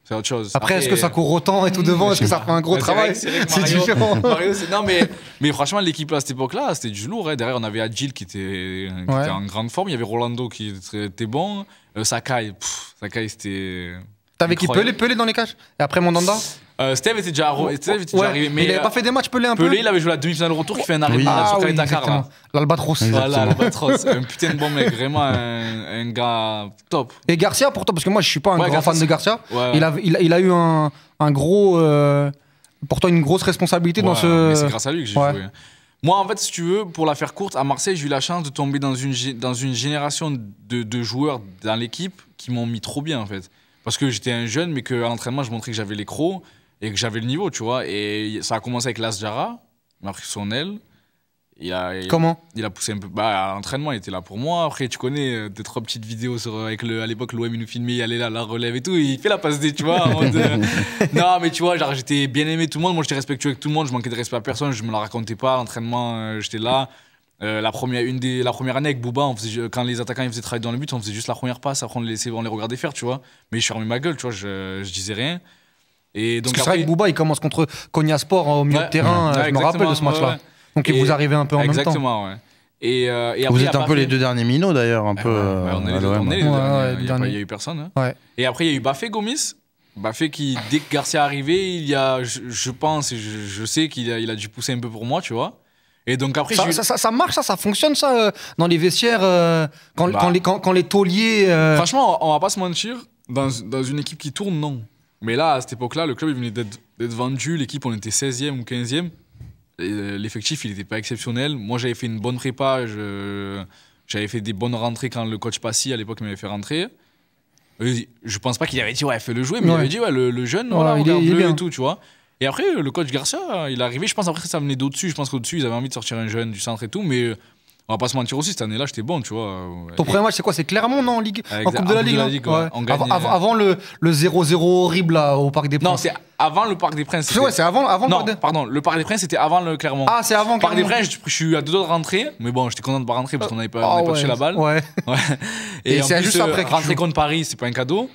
c'est autre chose. Après, est-ce que ça court autant et tout devant Est-ce que ça fait un gros travail C'est différent. non, mais, mais franchement, l'équipe à cette époque-là, c'était du lourd. Hein. Derrière, on avait Agile qui, était, en grande forme. Il y avait Rolando qui était bon. Euh, Sakai, Sakai, c'était. T'avais qui pelé, dans les cages Et après Mandanda euh, Steve était déjà, arrivé, mais il n'avait pas euh, fait des matchs Pelé un peu. Pelé, il avait joué la demi-finale retour qui fait un ah arrêt oui. ah, oui, L'Albatros. Voilà, l'Albatros. un putain de bon mec, vraiment un, gars top. Et Garcia pourtant, parce que moi je suis pas un grand fan de Garcia. Il, a, eu un, gros. Euh, une grosse responsabilité dans ce. C'est grâce à lui que j'ai joué. Moi, en fait, si tu veux, pour la faire courte, à Marseille, j'ai eu la chance de tomber dans une, dans une génération de, de joueurs dans l'équipe qui m'ont mis trop bien, en fait. Parce que j'étais un jeune, mais qu'à l'entraînement, je montrais que j'avais les crocs et que j'avais le niveau, tu vois. Et ça a commencé avec Las Jara, il son aile. Il Comment Il a poussé un peu. Bah, à l'entraînement, il était là pour moi. Après, tu connais, euh, des trois petites vidéos euh, avec le, à l'époque, l'OM, il nous filmait, il allait là, la relève et tout. il fait la passe des tu vois. Euh, non, mais tu vois, genre, j'étais bien aimé tout le monde. Moi, j'étais respectueux avec tout le monde. Je manquais de respect à personne. Je me la racontais pas. L'entraînement, j'étais là. la, première, une des, la première année avec Bouba, faisait, quand les attaquants ils faisaient travailler dans le but, on faisait juste la première passe. Après, on les, on les regardait faire, tu vois. Mais je fermais ma gueule, tu vois. Je, je disais rien. Et donc Parce que c'est vrai que Bouba, il commence contre Konya Sport au milieu de terrain, euh, je me rappelle de ce match-là. Donc vous arrivez un peu en même temps. Exactement, ouais. Et, euh, vous êtes un peu les deux derniers minots d'ailleurs, un ah peu. Euh, on est les deux, Il n'y a eu personne. Hein. Et après, il y a eu Bafé Gomis. Bafé qui, dès que Garcia est arrivé, il y a, je, pense, je, je sais qu'il a, dû pousser un peu pour moi, tu vois. Et donc après, ça, marche, ça, ça fonctionne, ça, dans les vestiaires, bah. quand, les, quand, les tauliers. Franchement, on va pas se mentir, dans, dans une équipe qui tourne, non. Mais là, à cette époque-là, le club il venait d'être vendu. L'équipe, on était 16e ou 15e. Euh, l'effectif, il n'était pas exceptionnel. Moi, j'avais fait une bonne prépa. J'avais fait des bonnes rentrées quand le coach Passy, à l'époque, m'avait fait rentrer. Je pense pas qu'il avait dit, ouais, fais-le jouer, mais il avait dit, ouais, le, jeune, voilà, il regarde, et tout, tu vois. Et après, le coach Garcia, il est arrivé, je pense après ça venait d'au-dessus, je pense qu'au-dessus, ils avaient envie de sortir un jeune du centre et tout, mais euh, on va pas se mentir aussi, cette année-là, j'étais bon, tu vois. Ton premier match, c'est quoi C'est Clermont, non En, Ligue en Coupe de la Ligue, on Avant le 0-0 horrible au Parc des Princes. Non, c'est avant le Parc des Princes. C'est c'est avant, avant le Parc des Pardon, le Parc des Princes, c'était avant le Clermont. Ah, c'est avant le Parc des Princes, je, suis à deux doigts de rentrer, mais bon, j'étais content de pas rentrer parce qu'on n'avait pas, ah, pas touché la balle. Ouais. Et, Et c'est juste euh, après. Rentrer contre Paris, c'est pas un cadeau.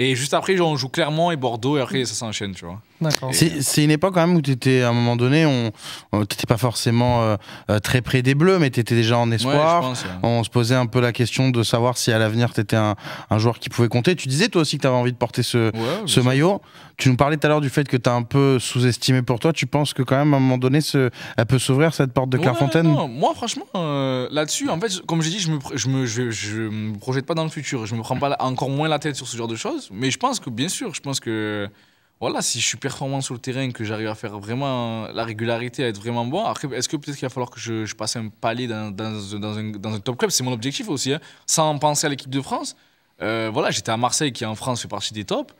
Et juste après, on joue Clermont et Bordeaux, et après, ça s'enchaîne, tu vois. Euh, c'est une époque quand même où tu étais, à un moment donné, on, on t'étais pas forcément euh, euh, très près des Bleus, mais tu étais déjà en espoir. On se posait un peu la question de savoir si à l'avenir tu étais un, joueur qui pouvait compter. Tu disais toi aussi que tu avais envie de porter ce, maillot. Tu nous parlais tout à l'heure du fait que tu as un peu sous-estimé pour toi. Tu penses que quand même, à un moment donné, ce, elle peut s'ouvrir cette porte de Clairefontaine Moi, franchement, là-dessus, en fait, comme j'ai dit, je me, je, me, je, je me projette pas dans le futur. Je me prends pas encore moins la tête sur ce genre de choses. Mais je pense que, bien sûr, je pense que voilà, si je suis performant sur le terrain, que j'arrive à faire vraiment la régularité, à être vraiment bon, est-ce que peut-être qu'il va falloir que je, passe un palier dans, un, top club C'est mon objectif aussi, hein. sans penser à l'équipe de France. Euh, voilà, j'étais à Marseille, qui en France fait partie des tops.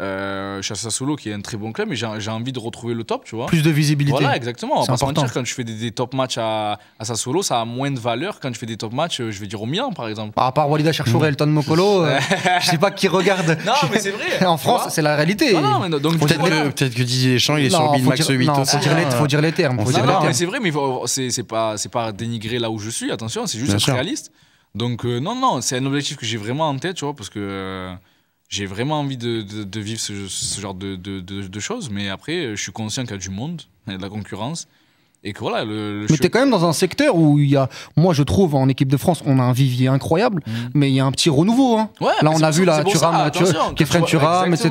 Euh, Chassa Solo qui est un très bon club, mais j'ai envie de retrouver le top, tu vois. Plus de visibilité. Voilà, exactement. On va quand je fais des, top matchs à, à ça a moins de valeur quand je fais des top matchs, euh, je vais dire au Milan, par exemple. Par rapport à Walida Cherchour et Elton Mokolo, euh, je sais pas qui regarde. Non, mais c'est vrai. en France, c'est la réalité. donc euh, peut-être que, Didier Deschamps, il est sur 8. Hein. faut, dire les, faut dire les termes. Faut dire les termes. c'est vrai, mais c'est pas, pas dénigrer là où je suis, attention, c'est juste être réaliste. Donc, non, non, c'est un objectif que j'ai vraiment en tête, tu vois, parce que j'ai vraiment envie de, de, vivre ce, genre de, de, choses, mais après, je suis conscient qu'il y a du monde, il y a de la concurrence. Et que voilà, le, mais t'es quand même dans un secteur où il y a, moi je trouve en équipe de France, on a un vivier incroyable, mm. mais il y a un petit renouveau. Hein. Là on a vu la Turam, Kefren Turam, etc.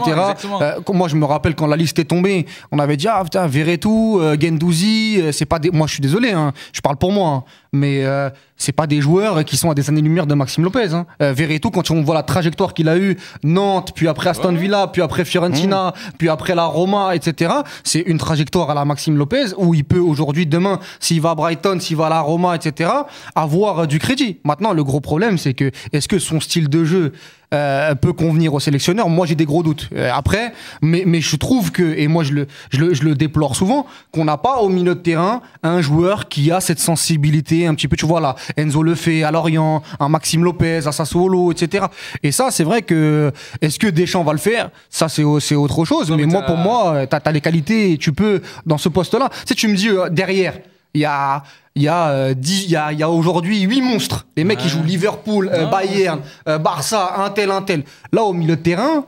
Euh, moi je me rappelle quand la liste est tombée, on avait dit ah putain tout, euh, Gendouzi, euh, c'est pas moi je suis désolé, hein, je parle pour moi. Hein mais euh, c'est pas des joueurs qui sont à des années-lumière de Maxime Lopez. Hein. Euh, tout, quand on voit la trajectoire qu'il a eue, Nantes, puis après Aston Villa, puis après Fiorentina, mmh. puis après la Roma, etc., c'est une trajectoire à la Maxime Lopez où il peut aujourd'hui, demain, s'il va à Brighton, s'il va à la Roma, etc., avoir euh, du crédit. Maintenant, le gros problème, c'est que est-ce que son style de jeu euh, peut convenir au sélectionneur Moi, j'ai des gros doutes. Euh, après, mais, mais je trouve que, et moi, je le, je le, je le déplore souvent, qu'on n'a pas au milieu de terrain un joueur qui a cette sensibilité un petit peu, tu vois, là, Enzo Lefebvre à Lorient, un Maxime Lopez à Sassuolo, etc. Et ça, c'est vrai que, est-ce que Deschamps va le faire Ça, c'est autre chose. mais, moi, pour moi, t'as as les qualités tu peux, dans ce poste-là. Tu sais, tu me dis, euh, derrière, il y a il y a, euh, a, a aujourd'hui huit monstres. Les mecs, qui jouent Liverpool, euh, Bayern, euh, Barça, un tel, un tel. Là, au milieu de terrain,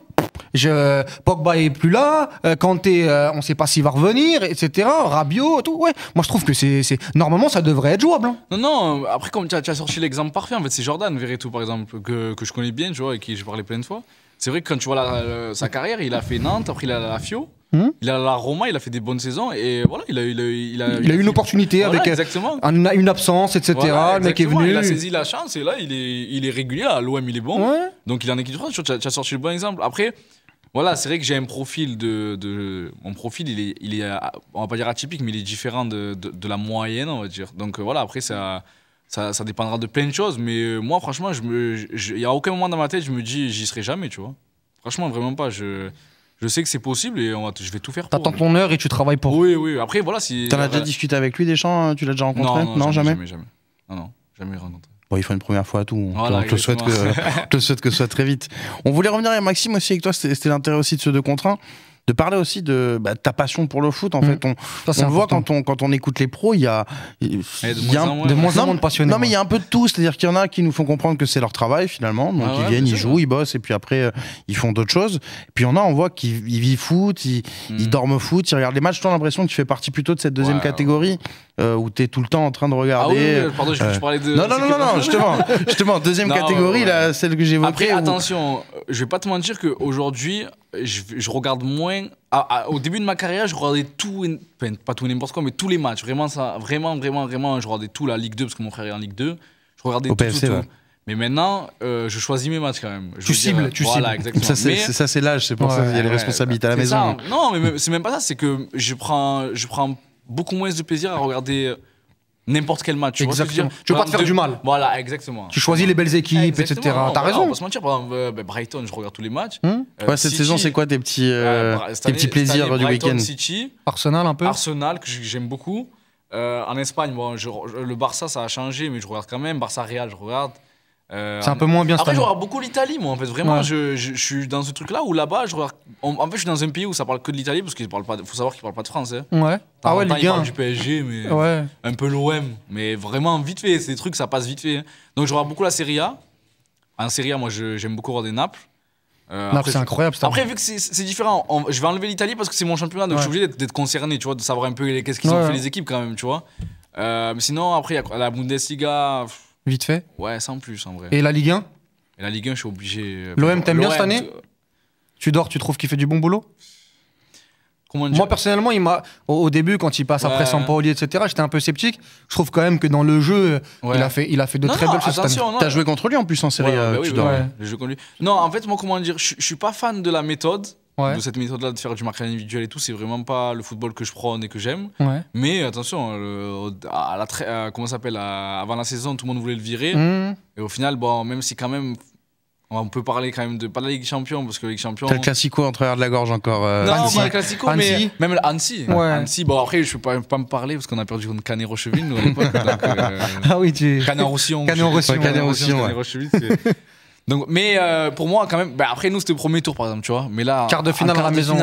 je, Pogba est plus là, Kanté, on ne sait pas s'il va revenir, etc. Rabiot, tout. Ouais. Moi, je trouve que c'est, normalement, ça devrait être jouable. Hein. Non, non. Après, comme tu as, sorti l'exemple parfait, en fait, c'est Jordan Veretout, par exemple, que, je connais bien, tu vois, et qui j'ai parlé plein de fois. C'est vrai que quand tu vois sa carrière, il a fait Nantes, après il a la FIO. Hmm il a la Roma, il a fait des bonnes saisons et voilà, il a, eu une opportunité avec euh, exactement, une absence, etc. le mec est venu. Il a saisi la chance et là, il est, il régulier. À l'OM, il est bon. Donc, il est en équipe de Tu as, sorti le bon exemple. Après, voilà, c'est vrai que j'ai un profil de, Mon profil, il est, il est, on va pas dire atypique, mais il est différent de, de la moyenne, on va dire. Donc, euh, voilà, après, ça ça, dépendra de plein de choses, mais euh, moi, franchement, il n'y a aucun moment dans ma tête, je me dis, j'y serai jamais, tu vois. Franchement, vraiment pas. Je, je sais que c'est possible et on va je vais tout faire pour. T'attends ton heure et tu travailles pour. Oui, oui. Après, voilà. Si... T'en as déjà discuté avec lui, Deschamps hein, Tu l'as déjà rencontré Non, jamais, jamais, jamais, Non, non, jamais rencontré. Bon, il faut une première fois à tout. Je on te, souhaite que, souhaite que ce soit très vite. On voulait revenir à Maxime aussi avec toi. C'était l'intérêt aussi de ce de contre 1 de parler aussi de bah, ta passion pour le foot. En mm. fait, on, ça, le voit quand on, quand on écoute les pros, il y a, y en passionnés. Non, mais il y a un peu de tout. C'est-à-dire qu'il y en a qui nous font comprendre que c'est leur travail finalement. Donc ah ils viennent, ils jouent, ils bossent et puis après euh, ils font d'autres choses. puis il y en a, on voit qu'ils vivent foot, ils, mm. dorment foot, ils regardent les matchs. as l'impression que tu fais partie plutôt de cette deuxième catégorie. Euh, où tu es tout le temps en train de regarder. Ah oui, euh, pardon, je, euh, parlais de. Non, non, non, non, justement, justement, deuxième catégorie, là, celle que j'ai Après, attention, je vais pas te mentir qu'aujourd'hui, je, je regarde moins. Ah, ah, au début de ma carrière, je regardais tout, pas tout n'importe quoi, mais tous les matchs. Vraiment, ça, vraiment, vraiment, vraiment, je regardais tout la Ligue 2 parce que mon frère est en Ligue 2. Je regardais au tout, tout, Mais maintenant, je choisis mes matchs quand même. tu cibles, tu voilà, cibles. Exactement. Ça, c'est, ça, c'est l'âge, c'est pour ça qu'il y a les responsabilités à la maison. Hein. Non, mais c'est même pas ça, c'est que je prends, je prends beaucoup moins de plaisir à regarder euh, n'importe quel match. Tu Vois, tu, veux pas te faire du mal. Voilà, exactement. Tu choisis les belles équipes, etc. Tu as raison. On va pas se mentir, par exemple, euh, bah, Brighton, je regarde tous les matchs. Hmm euh, cette saison, c'est quoi tes petits, tes petits plaisirs du week-end Arsenal un peu Arsenal, que j'aime beaucoup. en Espagne, bon, le Barça, ça a changé, mais je regarde quand même. Barça-Real, je regarde. Euh, c'est un peu moins bien. Après, je regarde beaucoup l'Italie, moi, en fait. Vraiment, je, je, suis dans ce truc-là où là-bas, je regarde... En fait, je suis dans un pays où ça parle que de l'Italie parce qu'il de... faut savoir qu'il parle pas de France. Hein. Ouais. Ah ouais, du PSG, mais ouais. un peu l'OM, mais vraiment vite fait. Ces trucs, ça passe vite fait. Hein. Donc, je regarde beaucoup la Serie A. En Serie A, moi, j'aime beaucoup regarder Naples. Euh, Naples, c'est incroyable. Après, vu que c'est différent, je vais enlever l'Italie parce que c'est mon championnat, donc je suis obligé d'être concerné, tu vois, de savoir un peu qu'est-ce qu'ils ont fait les équipes quand même, tu vois. Euh, mais sinon, après, y a la Bundesliga. Vite fait Ouais, sans plus, en vrai. Et la Ligue 1 Et la Ligue 1, je suis obligé. Euh, L'OM, t'aimes bien cette année euh, Tu dors, tu trouves qu'il fait du bon boulot moi personnellement, il m'a au, début quand il passe après après Sampaoli, etc. J'étais un peu sceptique. Je trouve quand même que dans le jeu, il a fait, il a fait de très belles choses. T'as joué contre lui en plus en série. Bah tu bah dors Non, en fait, moi comment dire, je suis pas fan de la méthode cette méthode-là, de faire du marquage individuel et tout, c'est vraiment pas le football que je prône et que j'aime. Mais attention, euh, à la euh, comment s'appelle Avant la saison, tout le monde voulait le virer. Mmh. Et au final, bon, même si quand même on peut parler quand même de pas de la Ligue Champion parce que la Ligue Champion. T'as le classico en travers de la gorge encore. Euh, non, le classico, mais même Annecy. Annecy. Bon après, je peux pas, me parler parce qu'on a perdu contre Canet Rocheville Ah oui, tu. Canet Roussillon. Canet Roussillon mais euh, pour moi, quand même, bah, après nous, c'était le premier tour, par exemple, tu vois. Mais là, quart de finale, à, la maison.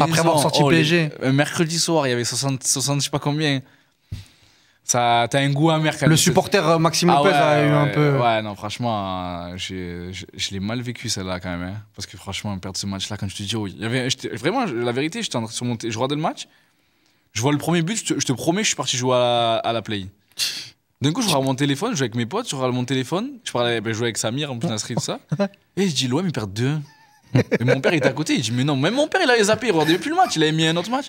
Après avoir sorti oh, PSG. mercredi soir, il y avait 60, 60 je sais pas combien. Ça, t'as un goût amer quand Le supporter euh, Maxime ah Lopez a eu un peu. Ouais, non, franchement, euh, je l'ai mal vécu celle-là quand même. Hein. parce que franchement, perdre ce match-là, quand je te dis, oui… vraiment, la vérité, j'étais en train de Je regardais le match, je vois le premier but, je te, promets, je suis parti jouer à la play. D'un coup, je regarde mon téléphone, je joue avec mes potes, je regarde mon téléphone, je parlais, ben, je avec Samir, on plus, s'inscrire tout ça. Et je dis, l'OM, il perd 2-1. Et mon père, il était à côté, il dit, mais non, même mon père, il avait zappé, il regardait plus le match, il avait mis un autre match.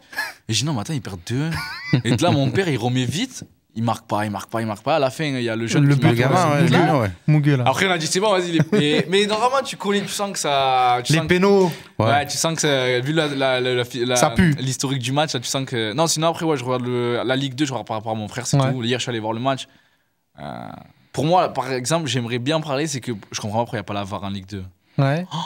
Et je dis, non, mais attends, il perd 2-1. Et de là, mon père, il remet vite, il marque pas, il marque pas, il marque pas. À la fin, il y a le jeune le qui gamin, ouais, là. Ouais. là. Après, on a dit c'est bon, vas-y. mais, mais normalement, tu connais, tu sens que ça. Tu les pénaux. Ouais. tu sens que ça... vu la, la, la, la L'historique du match, tu sens que. Non, sinon après, ouais, je regarde la Ligue 2, je regarde par rapport à mon frère, c'est tout. Hier, je suis allé voir le match. Euh, pour moi, par exemple, j'aimerais bien parler, c'est que je comprends pas pourquoi il n'y a pas la VAR en Ligue 2. Ouais. Oh.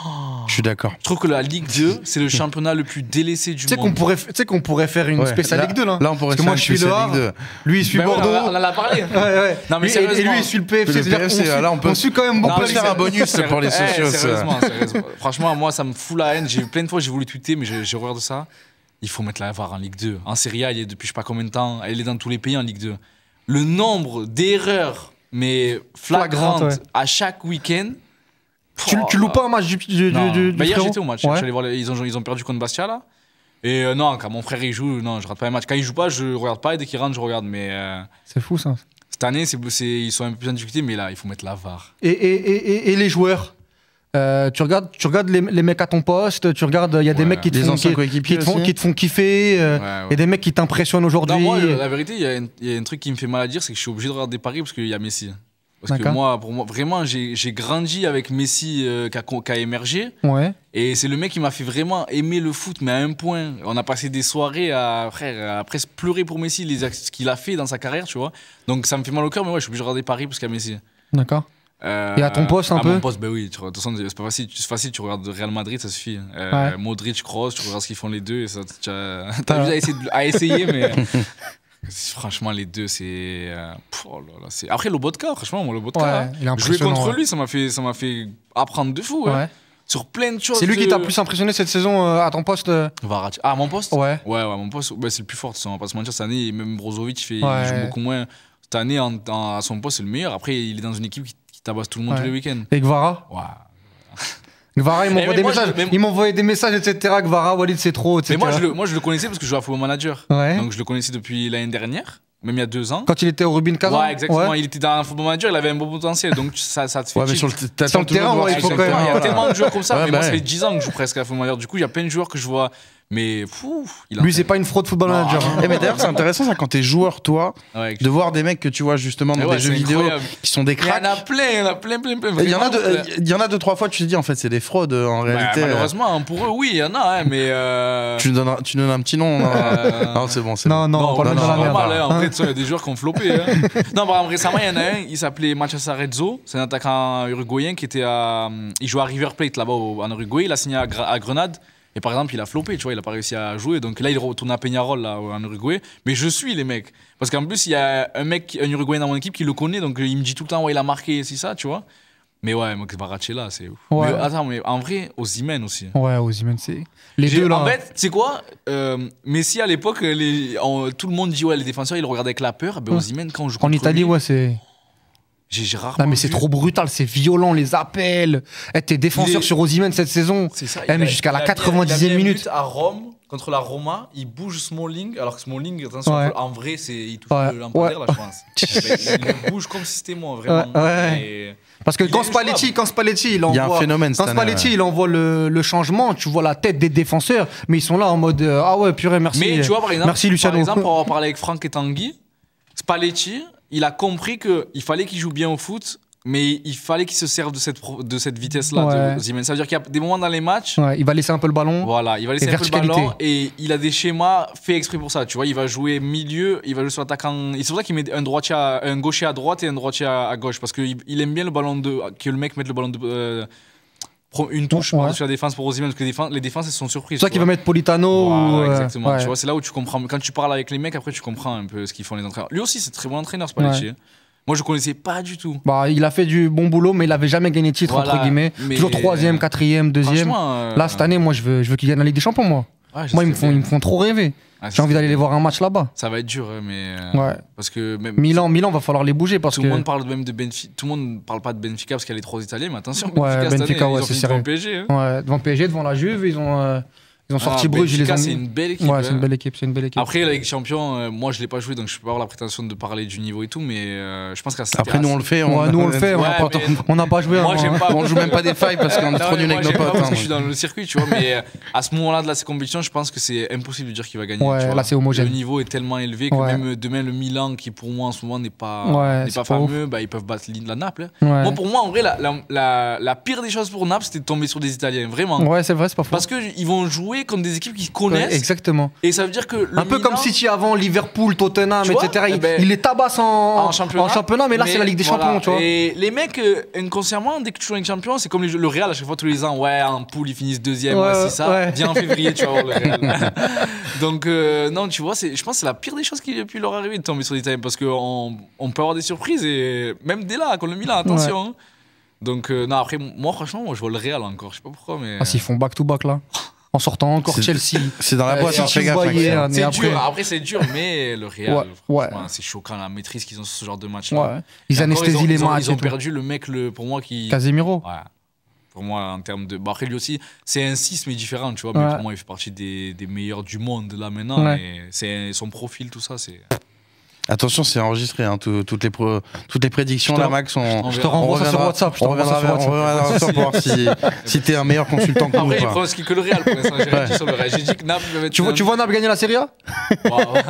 je suis d'accord. Je trouve que la Ligue 2, c'est le championnat le plus délaissé du monde. tu sais qu'on pourrait faire une spéciale Ligue 2 là. on pourrait Parce que moi, une je suis le Ligue 2. Lui, il suit Bordeaux. on en a parlé. ouais, ouais. Non, mais et, lui, il suit le PFC. Le PFC on, là, on peut, on suit quand même. faire un bonus pour les eh, socios Sérieusement, sérieusement. Franchement, moi, ça me fout la haine. J'ai eu plein de fois, j'ai voulu tweeter, mais j'ai horreur de ça. Il faut mettre la VAR en Ligue 2. En Serie A, il est depuis je sais pas combien de temps. Elle est dans tous les pays en Ligue 2 le nombre d'erreurs, mais flagrantes, à chaque week-end. Tu, tu loues pas un match du, du, bah, hier, j'étais au match. Je voir ils, ont, ils ont perdu contre Bastia, là. Et euh, non, quand mon frère il joue, non, je rate pas les matchs. Quand il joue pas, je regarde pas. Et dès qu'il rentre, je regarde. Mais euh, C'est fou ça. cette année, c'est ils sont un peu plus en difficulté, mais là, il faut mettre la VAR. et, et, et, et les joueurs euh, tu regardes, tu regardes les, mecs à ton poste, tu regardes, il y a des mecs qui te, font, qui, te font, kiffer, et euh, des mecs qui t'impressionnent aujourd'hui. Moi, la vérité, il y, a un truc qui me fait mal à dire, c'est que je suis obligé de regarder Paris parce qu'il y a Messi. Parce que moi, pour moi, vraiment, j'ai grandi avec Messi euh, qui a, émergé. Ouais. Et c'est le mec qui m'a fait vraiment aimer le foot, mais à un point. On a passé des soirées à, presque pleurer pour Messi, les, ce qu'il a fait dans sa carrière, tu vois. Donc ça me fait mal au cœur, mais ouais, je suis obligé de regarder Paris parce qu'il y a Messi. D'accord. Euh, et à ton poste un peu À mon poste, ben oui. de toute façon, c'est pas facile. C'est facile, tu regardes Real Madrid, ça suffit. Hein. Euh, Modric, Kroos, tu regardes ce qu'ils font les deux. et ça t'as à essayer, à essayer mais. Franchement, les deux, c'est. Euh, oh Après, Botka franchement, moi, Lobotka. Ouais, hein. Jouer contre lui, ça m'a fait, ça fait apprendre de fou. Hein. ouais. Sur plein de choses. C'est lui qui t'a plus impressionné cette saison à ton poste Varach. Ah, mon poste Ouais. Ouais, ouais, mon poste, bah, c'est le plus fort, on va pas se mentir. Cette année, même Brozovic, il, fait, joue beaucoup moins. Cette année, à son poste, c'est le meilleur. Après, il est dans une équipe qui tabasse tout le monde tous les week-ends. Et Gvara wow. Gvara, il eh, m'envoie des messages. il m'envoyait des messages, etc. Gvara, Walid, c'est trop, etc. Mais moi je, le, connaissais parce que je jouais à Football Manager. Donc, je le connaissais depuis l'année dernière, même il y a deux ans. Quand il était au Rubin Kazan Ouais, exactement. Il était dans un Manager, il avait un bon potentiel. Donc, ça, ça te fait. Ouais, mais sur le, terrain, il faut quand même. Il y a tellement de joueurs comme ça. mais moi, bah ça fait 10 ans que je joue presque à Football Manager. Du coup, il y a plein de joueurs que je vois mais Lui, c'est pas une fraude football manager. Hein. Eh, mais d'ailleurs, c'est intéressant ça quand t'es joueur, toi, de voir des mecs que tu vois justement eh dans des jeux vidéo qui sont des cracks. Il y en a plein, il y en a plein, plein, plein. Il y, en a deux, trois fois, tu te dis en fait, c'est des fraudes euh, en bah, réalité. Euh. Malheureusement, hein, pour eux, oui, il y en a, hein, mais. Euh, tu, donnes, tu donnes un petit nom. Non, c'est bon, c'est non, Non, non, on parle non, pas il y a des joueurs qui ont floppé. non, bah, récemment, il y en a un, il s'appelait Machasa Arezzo C'est un attaquant uruguayen qui était à. Il jouait à River Plate là-bas en Uruguay. Il a signé à Grenade. Et par exemple, il a flopé, tu vois, il a pas réussi à jouer. Donc là, il retourne à Peñarol, là, en Uruguay. Mais je suis les mecs. Parce qu'en plus, il y a un mec, un Uruguayen dans mon équipe qui le connaît. Donc il me dit tout le temps, ouais, il a marqué, c'est ça, tu vois. Mais ouais, Max c'est attends, mais en vrai, Ozimène aussi. Ouais, Ozimène, c'est. Les deux là. En fait, tu sais quoi euh, Messi à l'époque, tout le monde dit ouais, les défenseurs, ils le regardaient avec la peur. Ben, Ozimène, quand je. En Italie, ouais, c'est. J'ai rarement. Non, mais c'est trop brutal, c'est violent, les appels. Hey, eh, T'es défenseur est... sur Osimhen cette saison. C'est ça. Hey, eh, jusqu'à la 90e minute. À Rome, contre la Roma, il bouge Smalling, alors que Smalling, attention, en vrai, il touche ouais. le lampadaire, là, je pense. il, bouge comme si c'était moi, vraiment. Et... Parce que quand Spalletti, quand Spalletti, il envoie, il y a un phénomène quand Spalletti, il envoie le, changement, tu vois la tête des défenseurs, mais ils sont là en mode euh, ah ouais purée merci. Mais tu vois par exemple, merci, par exemple, pour avoir avec Franck et Tanguy, Spalletti, il a compris qu'il fallait qu'il joue bien au foot, mais il fallait qu'il se serve de cette, de cette vitesse-là de Ça veut dire qu'il y a des moments dans les matchs. il va laisser un peu le ballon. Voilà, il va laisser un peu le ballon et il a des schémas faits exprès pour ça. Tu vois, il va jouer milieu, il va jouer sur l'attaquant. c'est pour ça qu'il met un, droitier un gaucher à droite et un droitier à, gauche parce qu'il il aime bien le ballon de. que le mec mette le ballon de. Euh, une touche sur la défense pour Osimhen parce que les défenses, elles sont surprises. C'est qui va mettre Politano euh, exactement. Tu vois, c'est là où tu comprends. Quand tu parles avec les mecs, après tu comprends un peu ce qu'ils font les entraîneurs. Lui aussi, c'est très bon entraîneur, Spalletti. Hein. Moi, je connaissais pas du tout. Bah, il a fait du bon boulot, mais il avait jamais gagné de titre entre guillemets. Toujours troisième, quatrième, deuxième. Euh, là, cette année, moi, je veux, veux qu'il gagne la Ligue des Champions, moi. moi, ils font, ils me font trop rêver. Ah, J'ai envie d'aller les voir un match là-bas. Ça va être dur, hein, mais. Euh, ouais. Parce que même, Milan, Milan, va falloir les bouger parce tout que. le monde parle même de Benfica. Tout le monde parle pas de Benfica parce qu'il y a les trois Italiens, mais attention. Benfica, ouais, Benfica, ils ont fini devant PSG. Hein. Ouais, devant PSG, devant la Juve, ils ont. Euh, ils ont ah, sorti Bruges, C'est une belle équipe. Après, la Champion, euh, moi, je l'ai pas joué, donc je peux pas avoir la prétention de parler du niveau et tout, mais euh, je pense qu'à Après, nous, on le fait. On... nous, on le fait. on n'a pas joué. Moi, hein. joue même pas des failles parce qu'on est trop nuls avec nos potes. Hein. que je suis dans le circuit, tu vois, mais euh, à ce moment-là de la compétition, je pense que c'est impossible de dire qu'il va gagner. là, c'est homogène. Le niveau est tellement élevé que même demain, le Milan, qui pour moi en ce moment n'est pas, pas fameux, bah, ils peuvent battre la Naples. Hein. Moi, pour moi, en vrai, la pire des choses pour Naples, c'était de tomber sur des Italiens. Vraiment. Ouais, c'est vrai, c'est pas Parce qu'ils vont jouer comme des équipes qui connaissent. Exactement. Et ça veut dire que. un peu comme City avant, Liverpool, Tottenham, etc. Eh ben, il, les tabasse en, en, championnat, championnat mais là, c'est la Ligue des Champions, tu vois. Et les mecs, euh, inconsciemment, dès que tu joues avec champion, c'est comme le Real à chaque fois, tous les ans. Ouais, en poule, ils finissent deuxième, ouais, c'est ça. Bien en février, tu vois le Real. Donc, euh, non, tu vois, je pense que c'est la pire des choses qui a pu leur arriver de tomber sur l'Italie parce qu'on on peut avoir des surprises et même dès là, quand le Milan, attention. Hein. Donc, euh, non, après, moi, franchement, moi, je vois le Real encore. Je sais pas pourquoi, mais. Ah, s'ils font back to -back, là. en sortant encore Chelsea. C'est dans la euh, boîte, hein, C'est dur, après c'est dur, mais le Real, hein, c'est choquant la maîtrise qu'ils ont sur ce genre de match. Ouais. Ils anesthésient les matchs. Ils ont perdu le mec, le, pour moi, qui. Casemiro. pour moi en termes de après lui aussi c'est un 6 mais différent tu vois pour moi il fait partie des, meilleurs du monde là maintenant c'est son profil tout ça c'est Attention, c'est enregistré. Hein, toutes, les toutes les prédictions, là, Max, on, je te renvoie sur WhatsApp. Je te renvoie sur WhatsApp pour voir si, si t'es un meilleur consultant que moi. Après, il prend ce que le Real le Real. que Naples Tu vois, tu vois Naples gagner la Serie A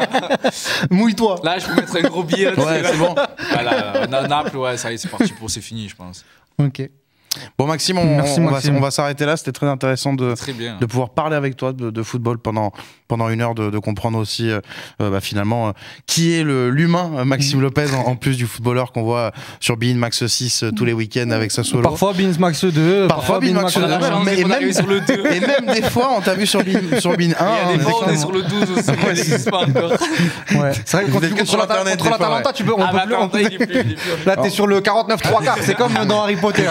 Mouille-toi. Là, je peux mettre un gros billet. Ouais, c'est bon. Voilà, euh, Naples, ouais, ça y est, c'est parti pour, c'est fini, je pense. Ok. Bon Maxime, on, on va, s'arrêter là. C'était très intéressant de, de pouvoir parler avec toi de football pendant, pendant une heure de, comprendre aussi euh, euh, bah, finalement euh, qui est l'humain Maxime mm. Lopez en, plus du footballeur qu'on voit sur Bean Max 6 tous les week-ends avec sa solo. Parfois Bean Max 2, parfois, BIN Max 2, et, même, sur le 2. et même des fois on t'a vu sur Bean, sur 1. Il y des hein, fois on est sur le 12 aussi, ouais, c'est vrai que quand tu contre la, tu peux, on ah, peut plus, Là t'es sur le 49 3 quarts, c'est comme dans Harry Potter.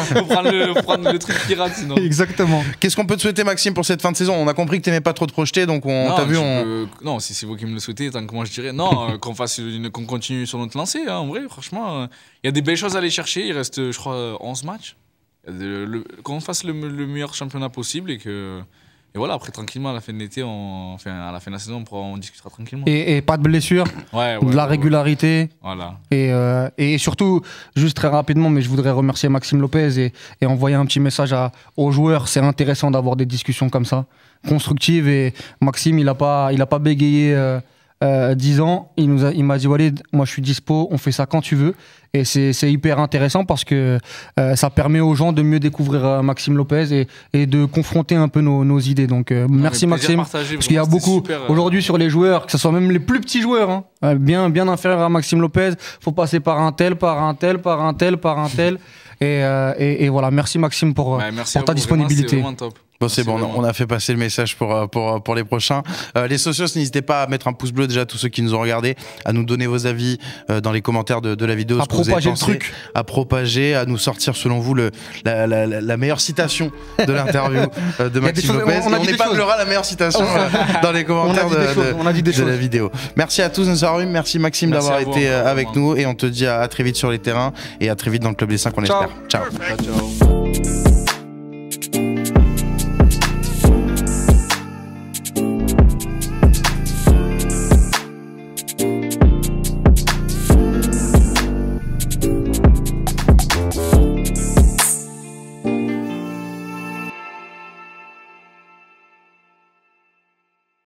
prendre le, truc pirate sinon. Exactement. Qu'est-ce qu'on peut te souhaiter Maxime pour cette fin de saison On a compris que t'aimais pas trop te projeter donc on non, si c'est vous qui me le souhaitez, tant que moi je dirais. Non, euh, qu'on fasse une... qu'on continue sur notre lancée, hein, en vrai, franchement. Euh, il y a des belles choses à aller chercher. Il reste, je crois, 11 euh, matchs. Qu'on fasse le... meilleur championnat possible et que. Et voilà, après, tranquillement, à la fin de l'été, enfin, à la fin de la saison, on, discutera tranquillement. Et, pas de blessure, de la régularité. Voilà. Et, et, surtout, juste très rapidement, mais je voudrais remercier Maxime Lopez et, envoyer un petit message à... aux joueurs. C'est intéressant d'avoir des discussions comme ça constructive. Et Maxime, il n'a pas, il a pas bégayé euh, 10 euh, ans. Il nous a, il m'a dit Walid, moi je suis dispo, on fait ça quand tu veux. Et c'est hyper intéressant parce que euh, ça permet aux gens de mieux découvrir euh, Maxime Lopez et, et de confronter un peu nos, nos idées. Donc merci Maxime. parce qu'il y a beaucoup aujourd'hui sur les joueurs, que ce soit même les plus petits joueurs, hein. bien, bien inférieurs à Maxime Lopez, faut passer par un tel, par un tel, par un tel, par un tel. et, et, voilà, merci Maxime pour, bah, pour ta disponibilité. Bon, c'est bon, on a fait passer le message pour, euh, euh, pour, les prochains. Euh, les socios, n'hésitez pas à mettre un pouce bleu déjà, à tous ceux qui nous ont regardés, à nous donner vos avis dans les commentaires de, la vidéo. À propager le truc. À propager, à nous sortir selon vous le, la, meilleure citation de l'interview de Maxime Lopez. On épargnera la meilleure citation dans les commentaires de, la vidéo. Merci à tous nous Merci Maxime d'avoir été avec nous et on te dit à, très vite sur les terrains et à très vite dans le Club des 5, on espère. Ciao.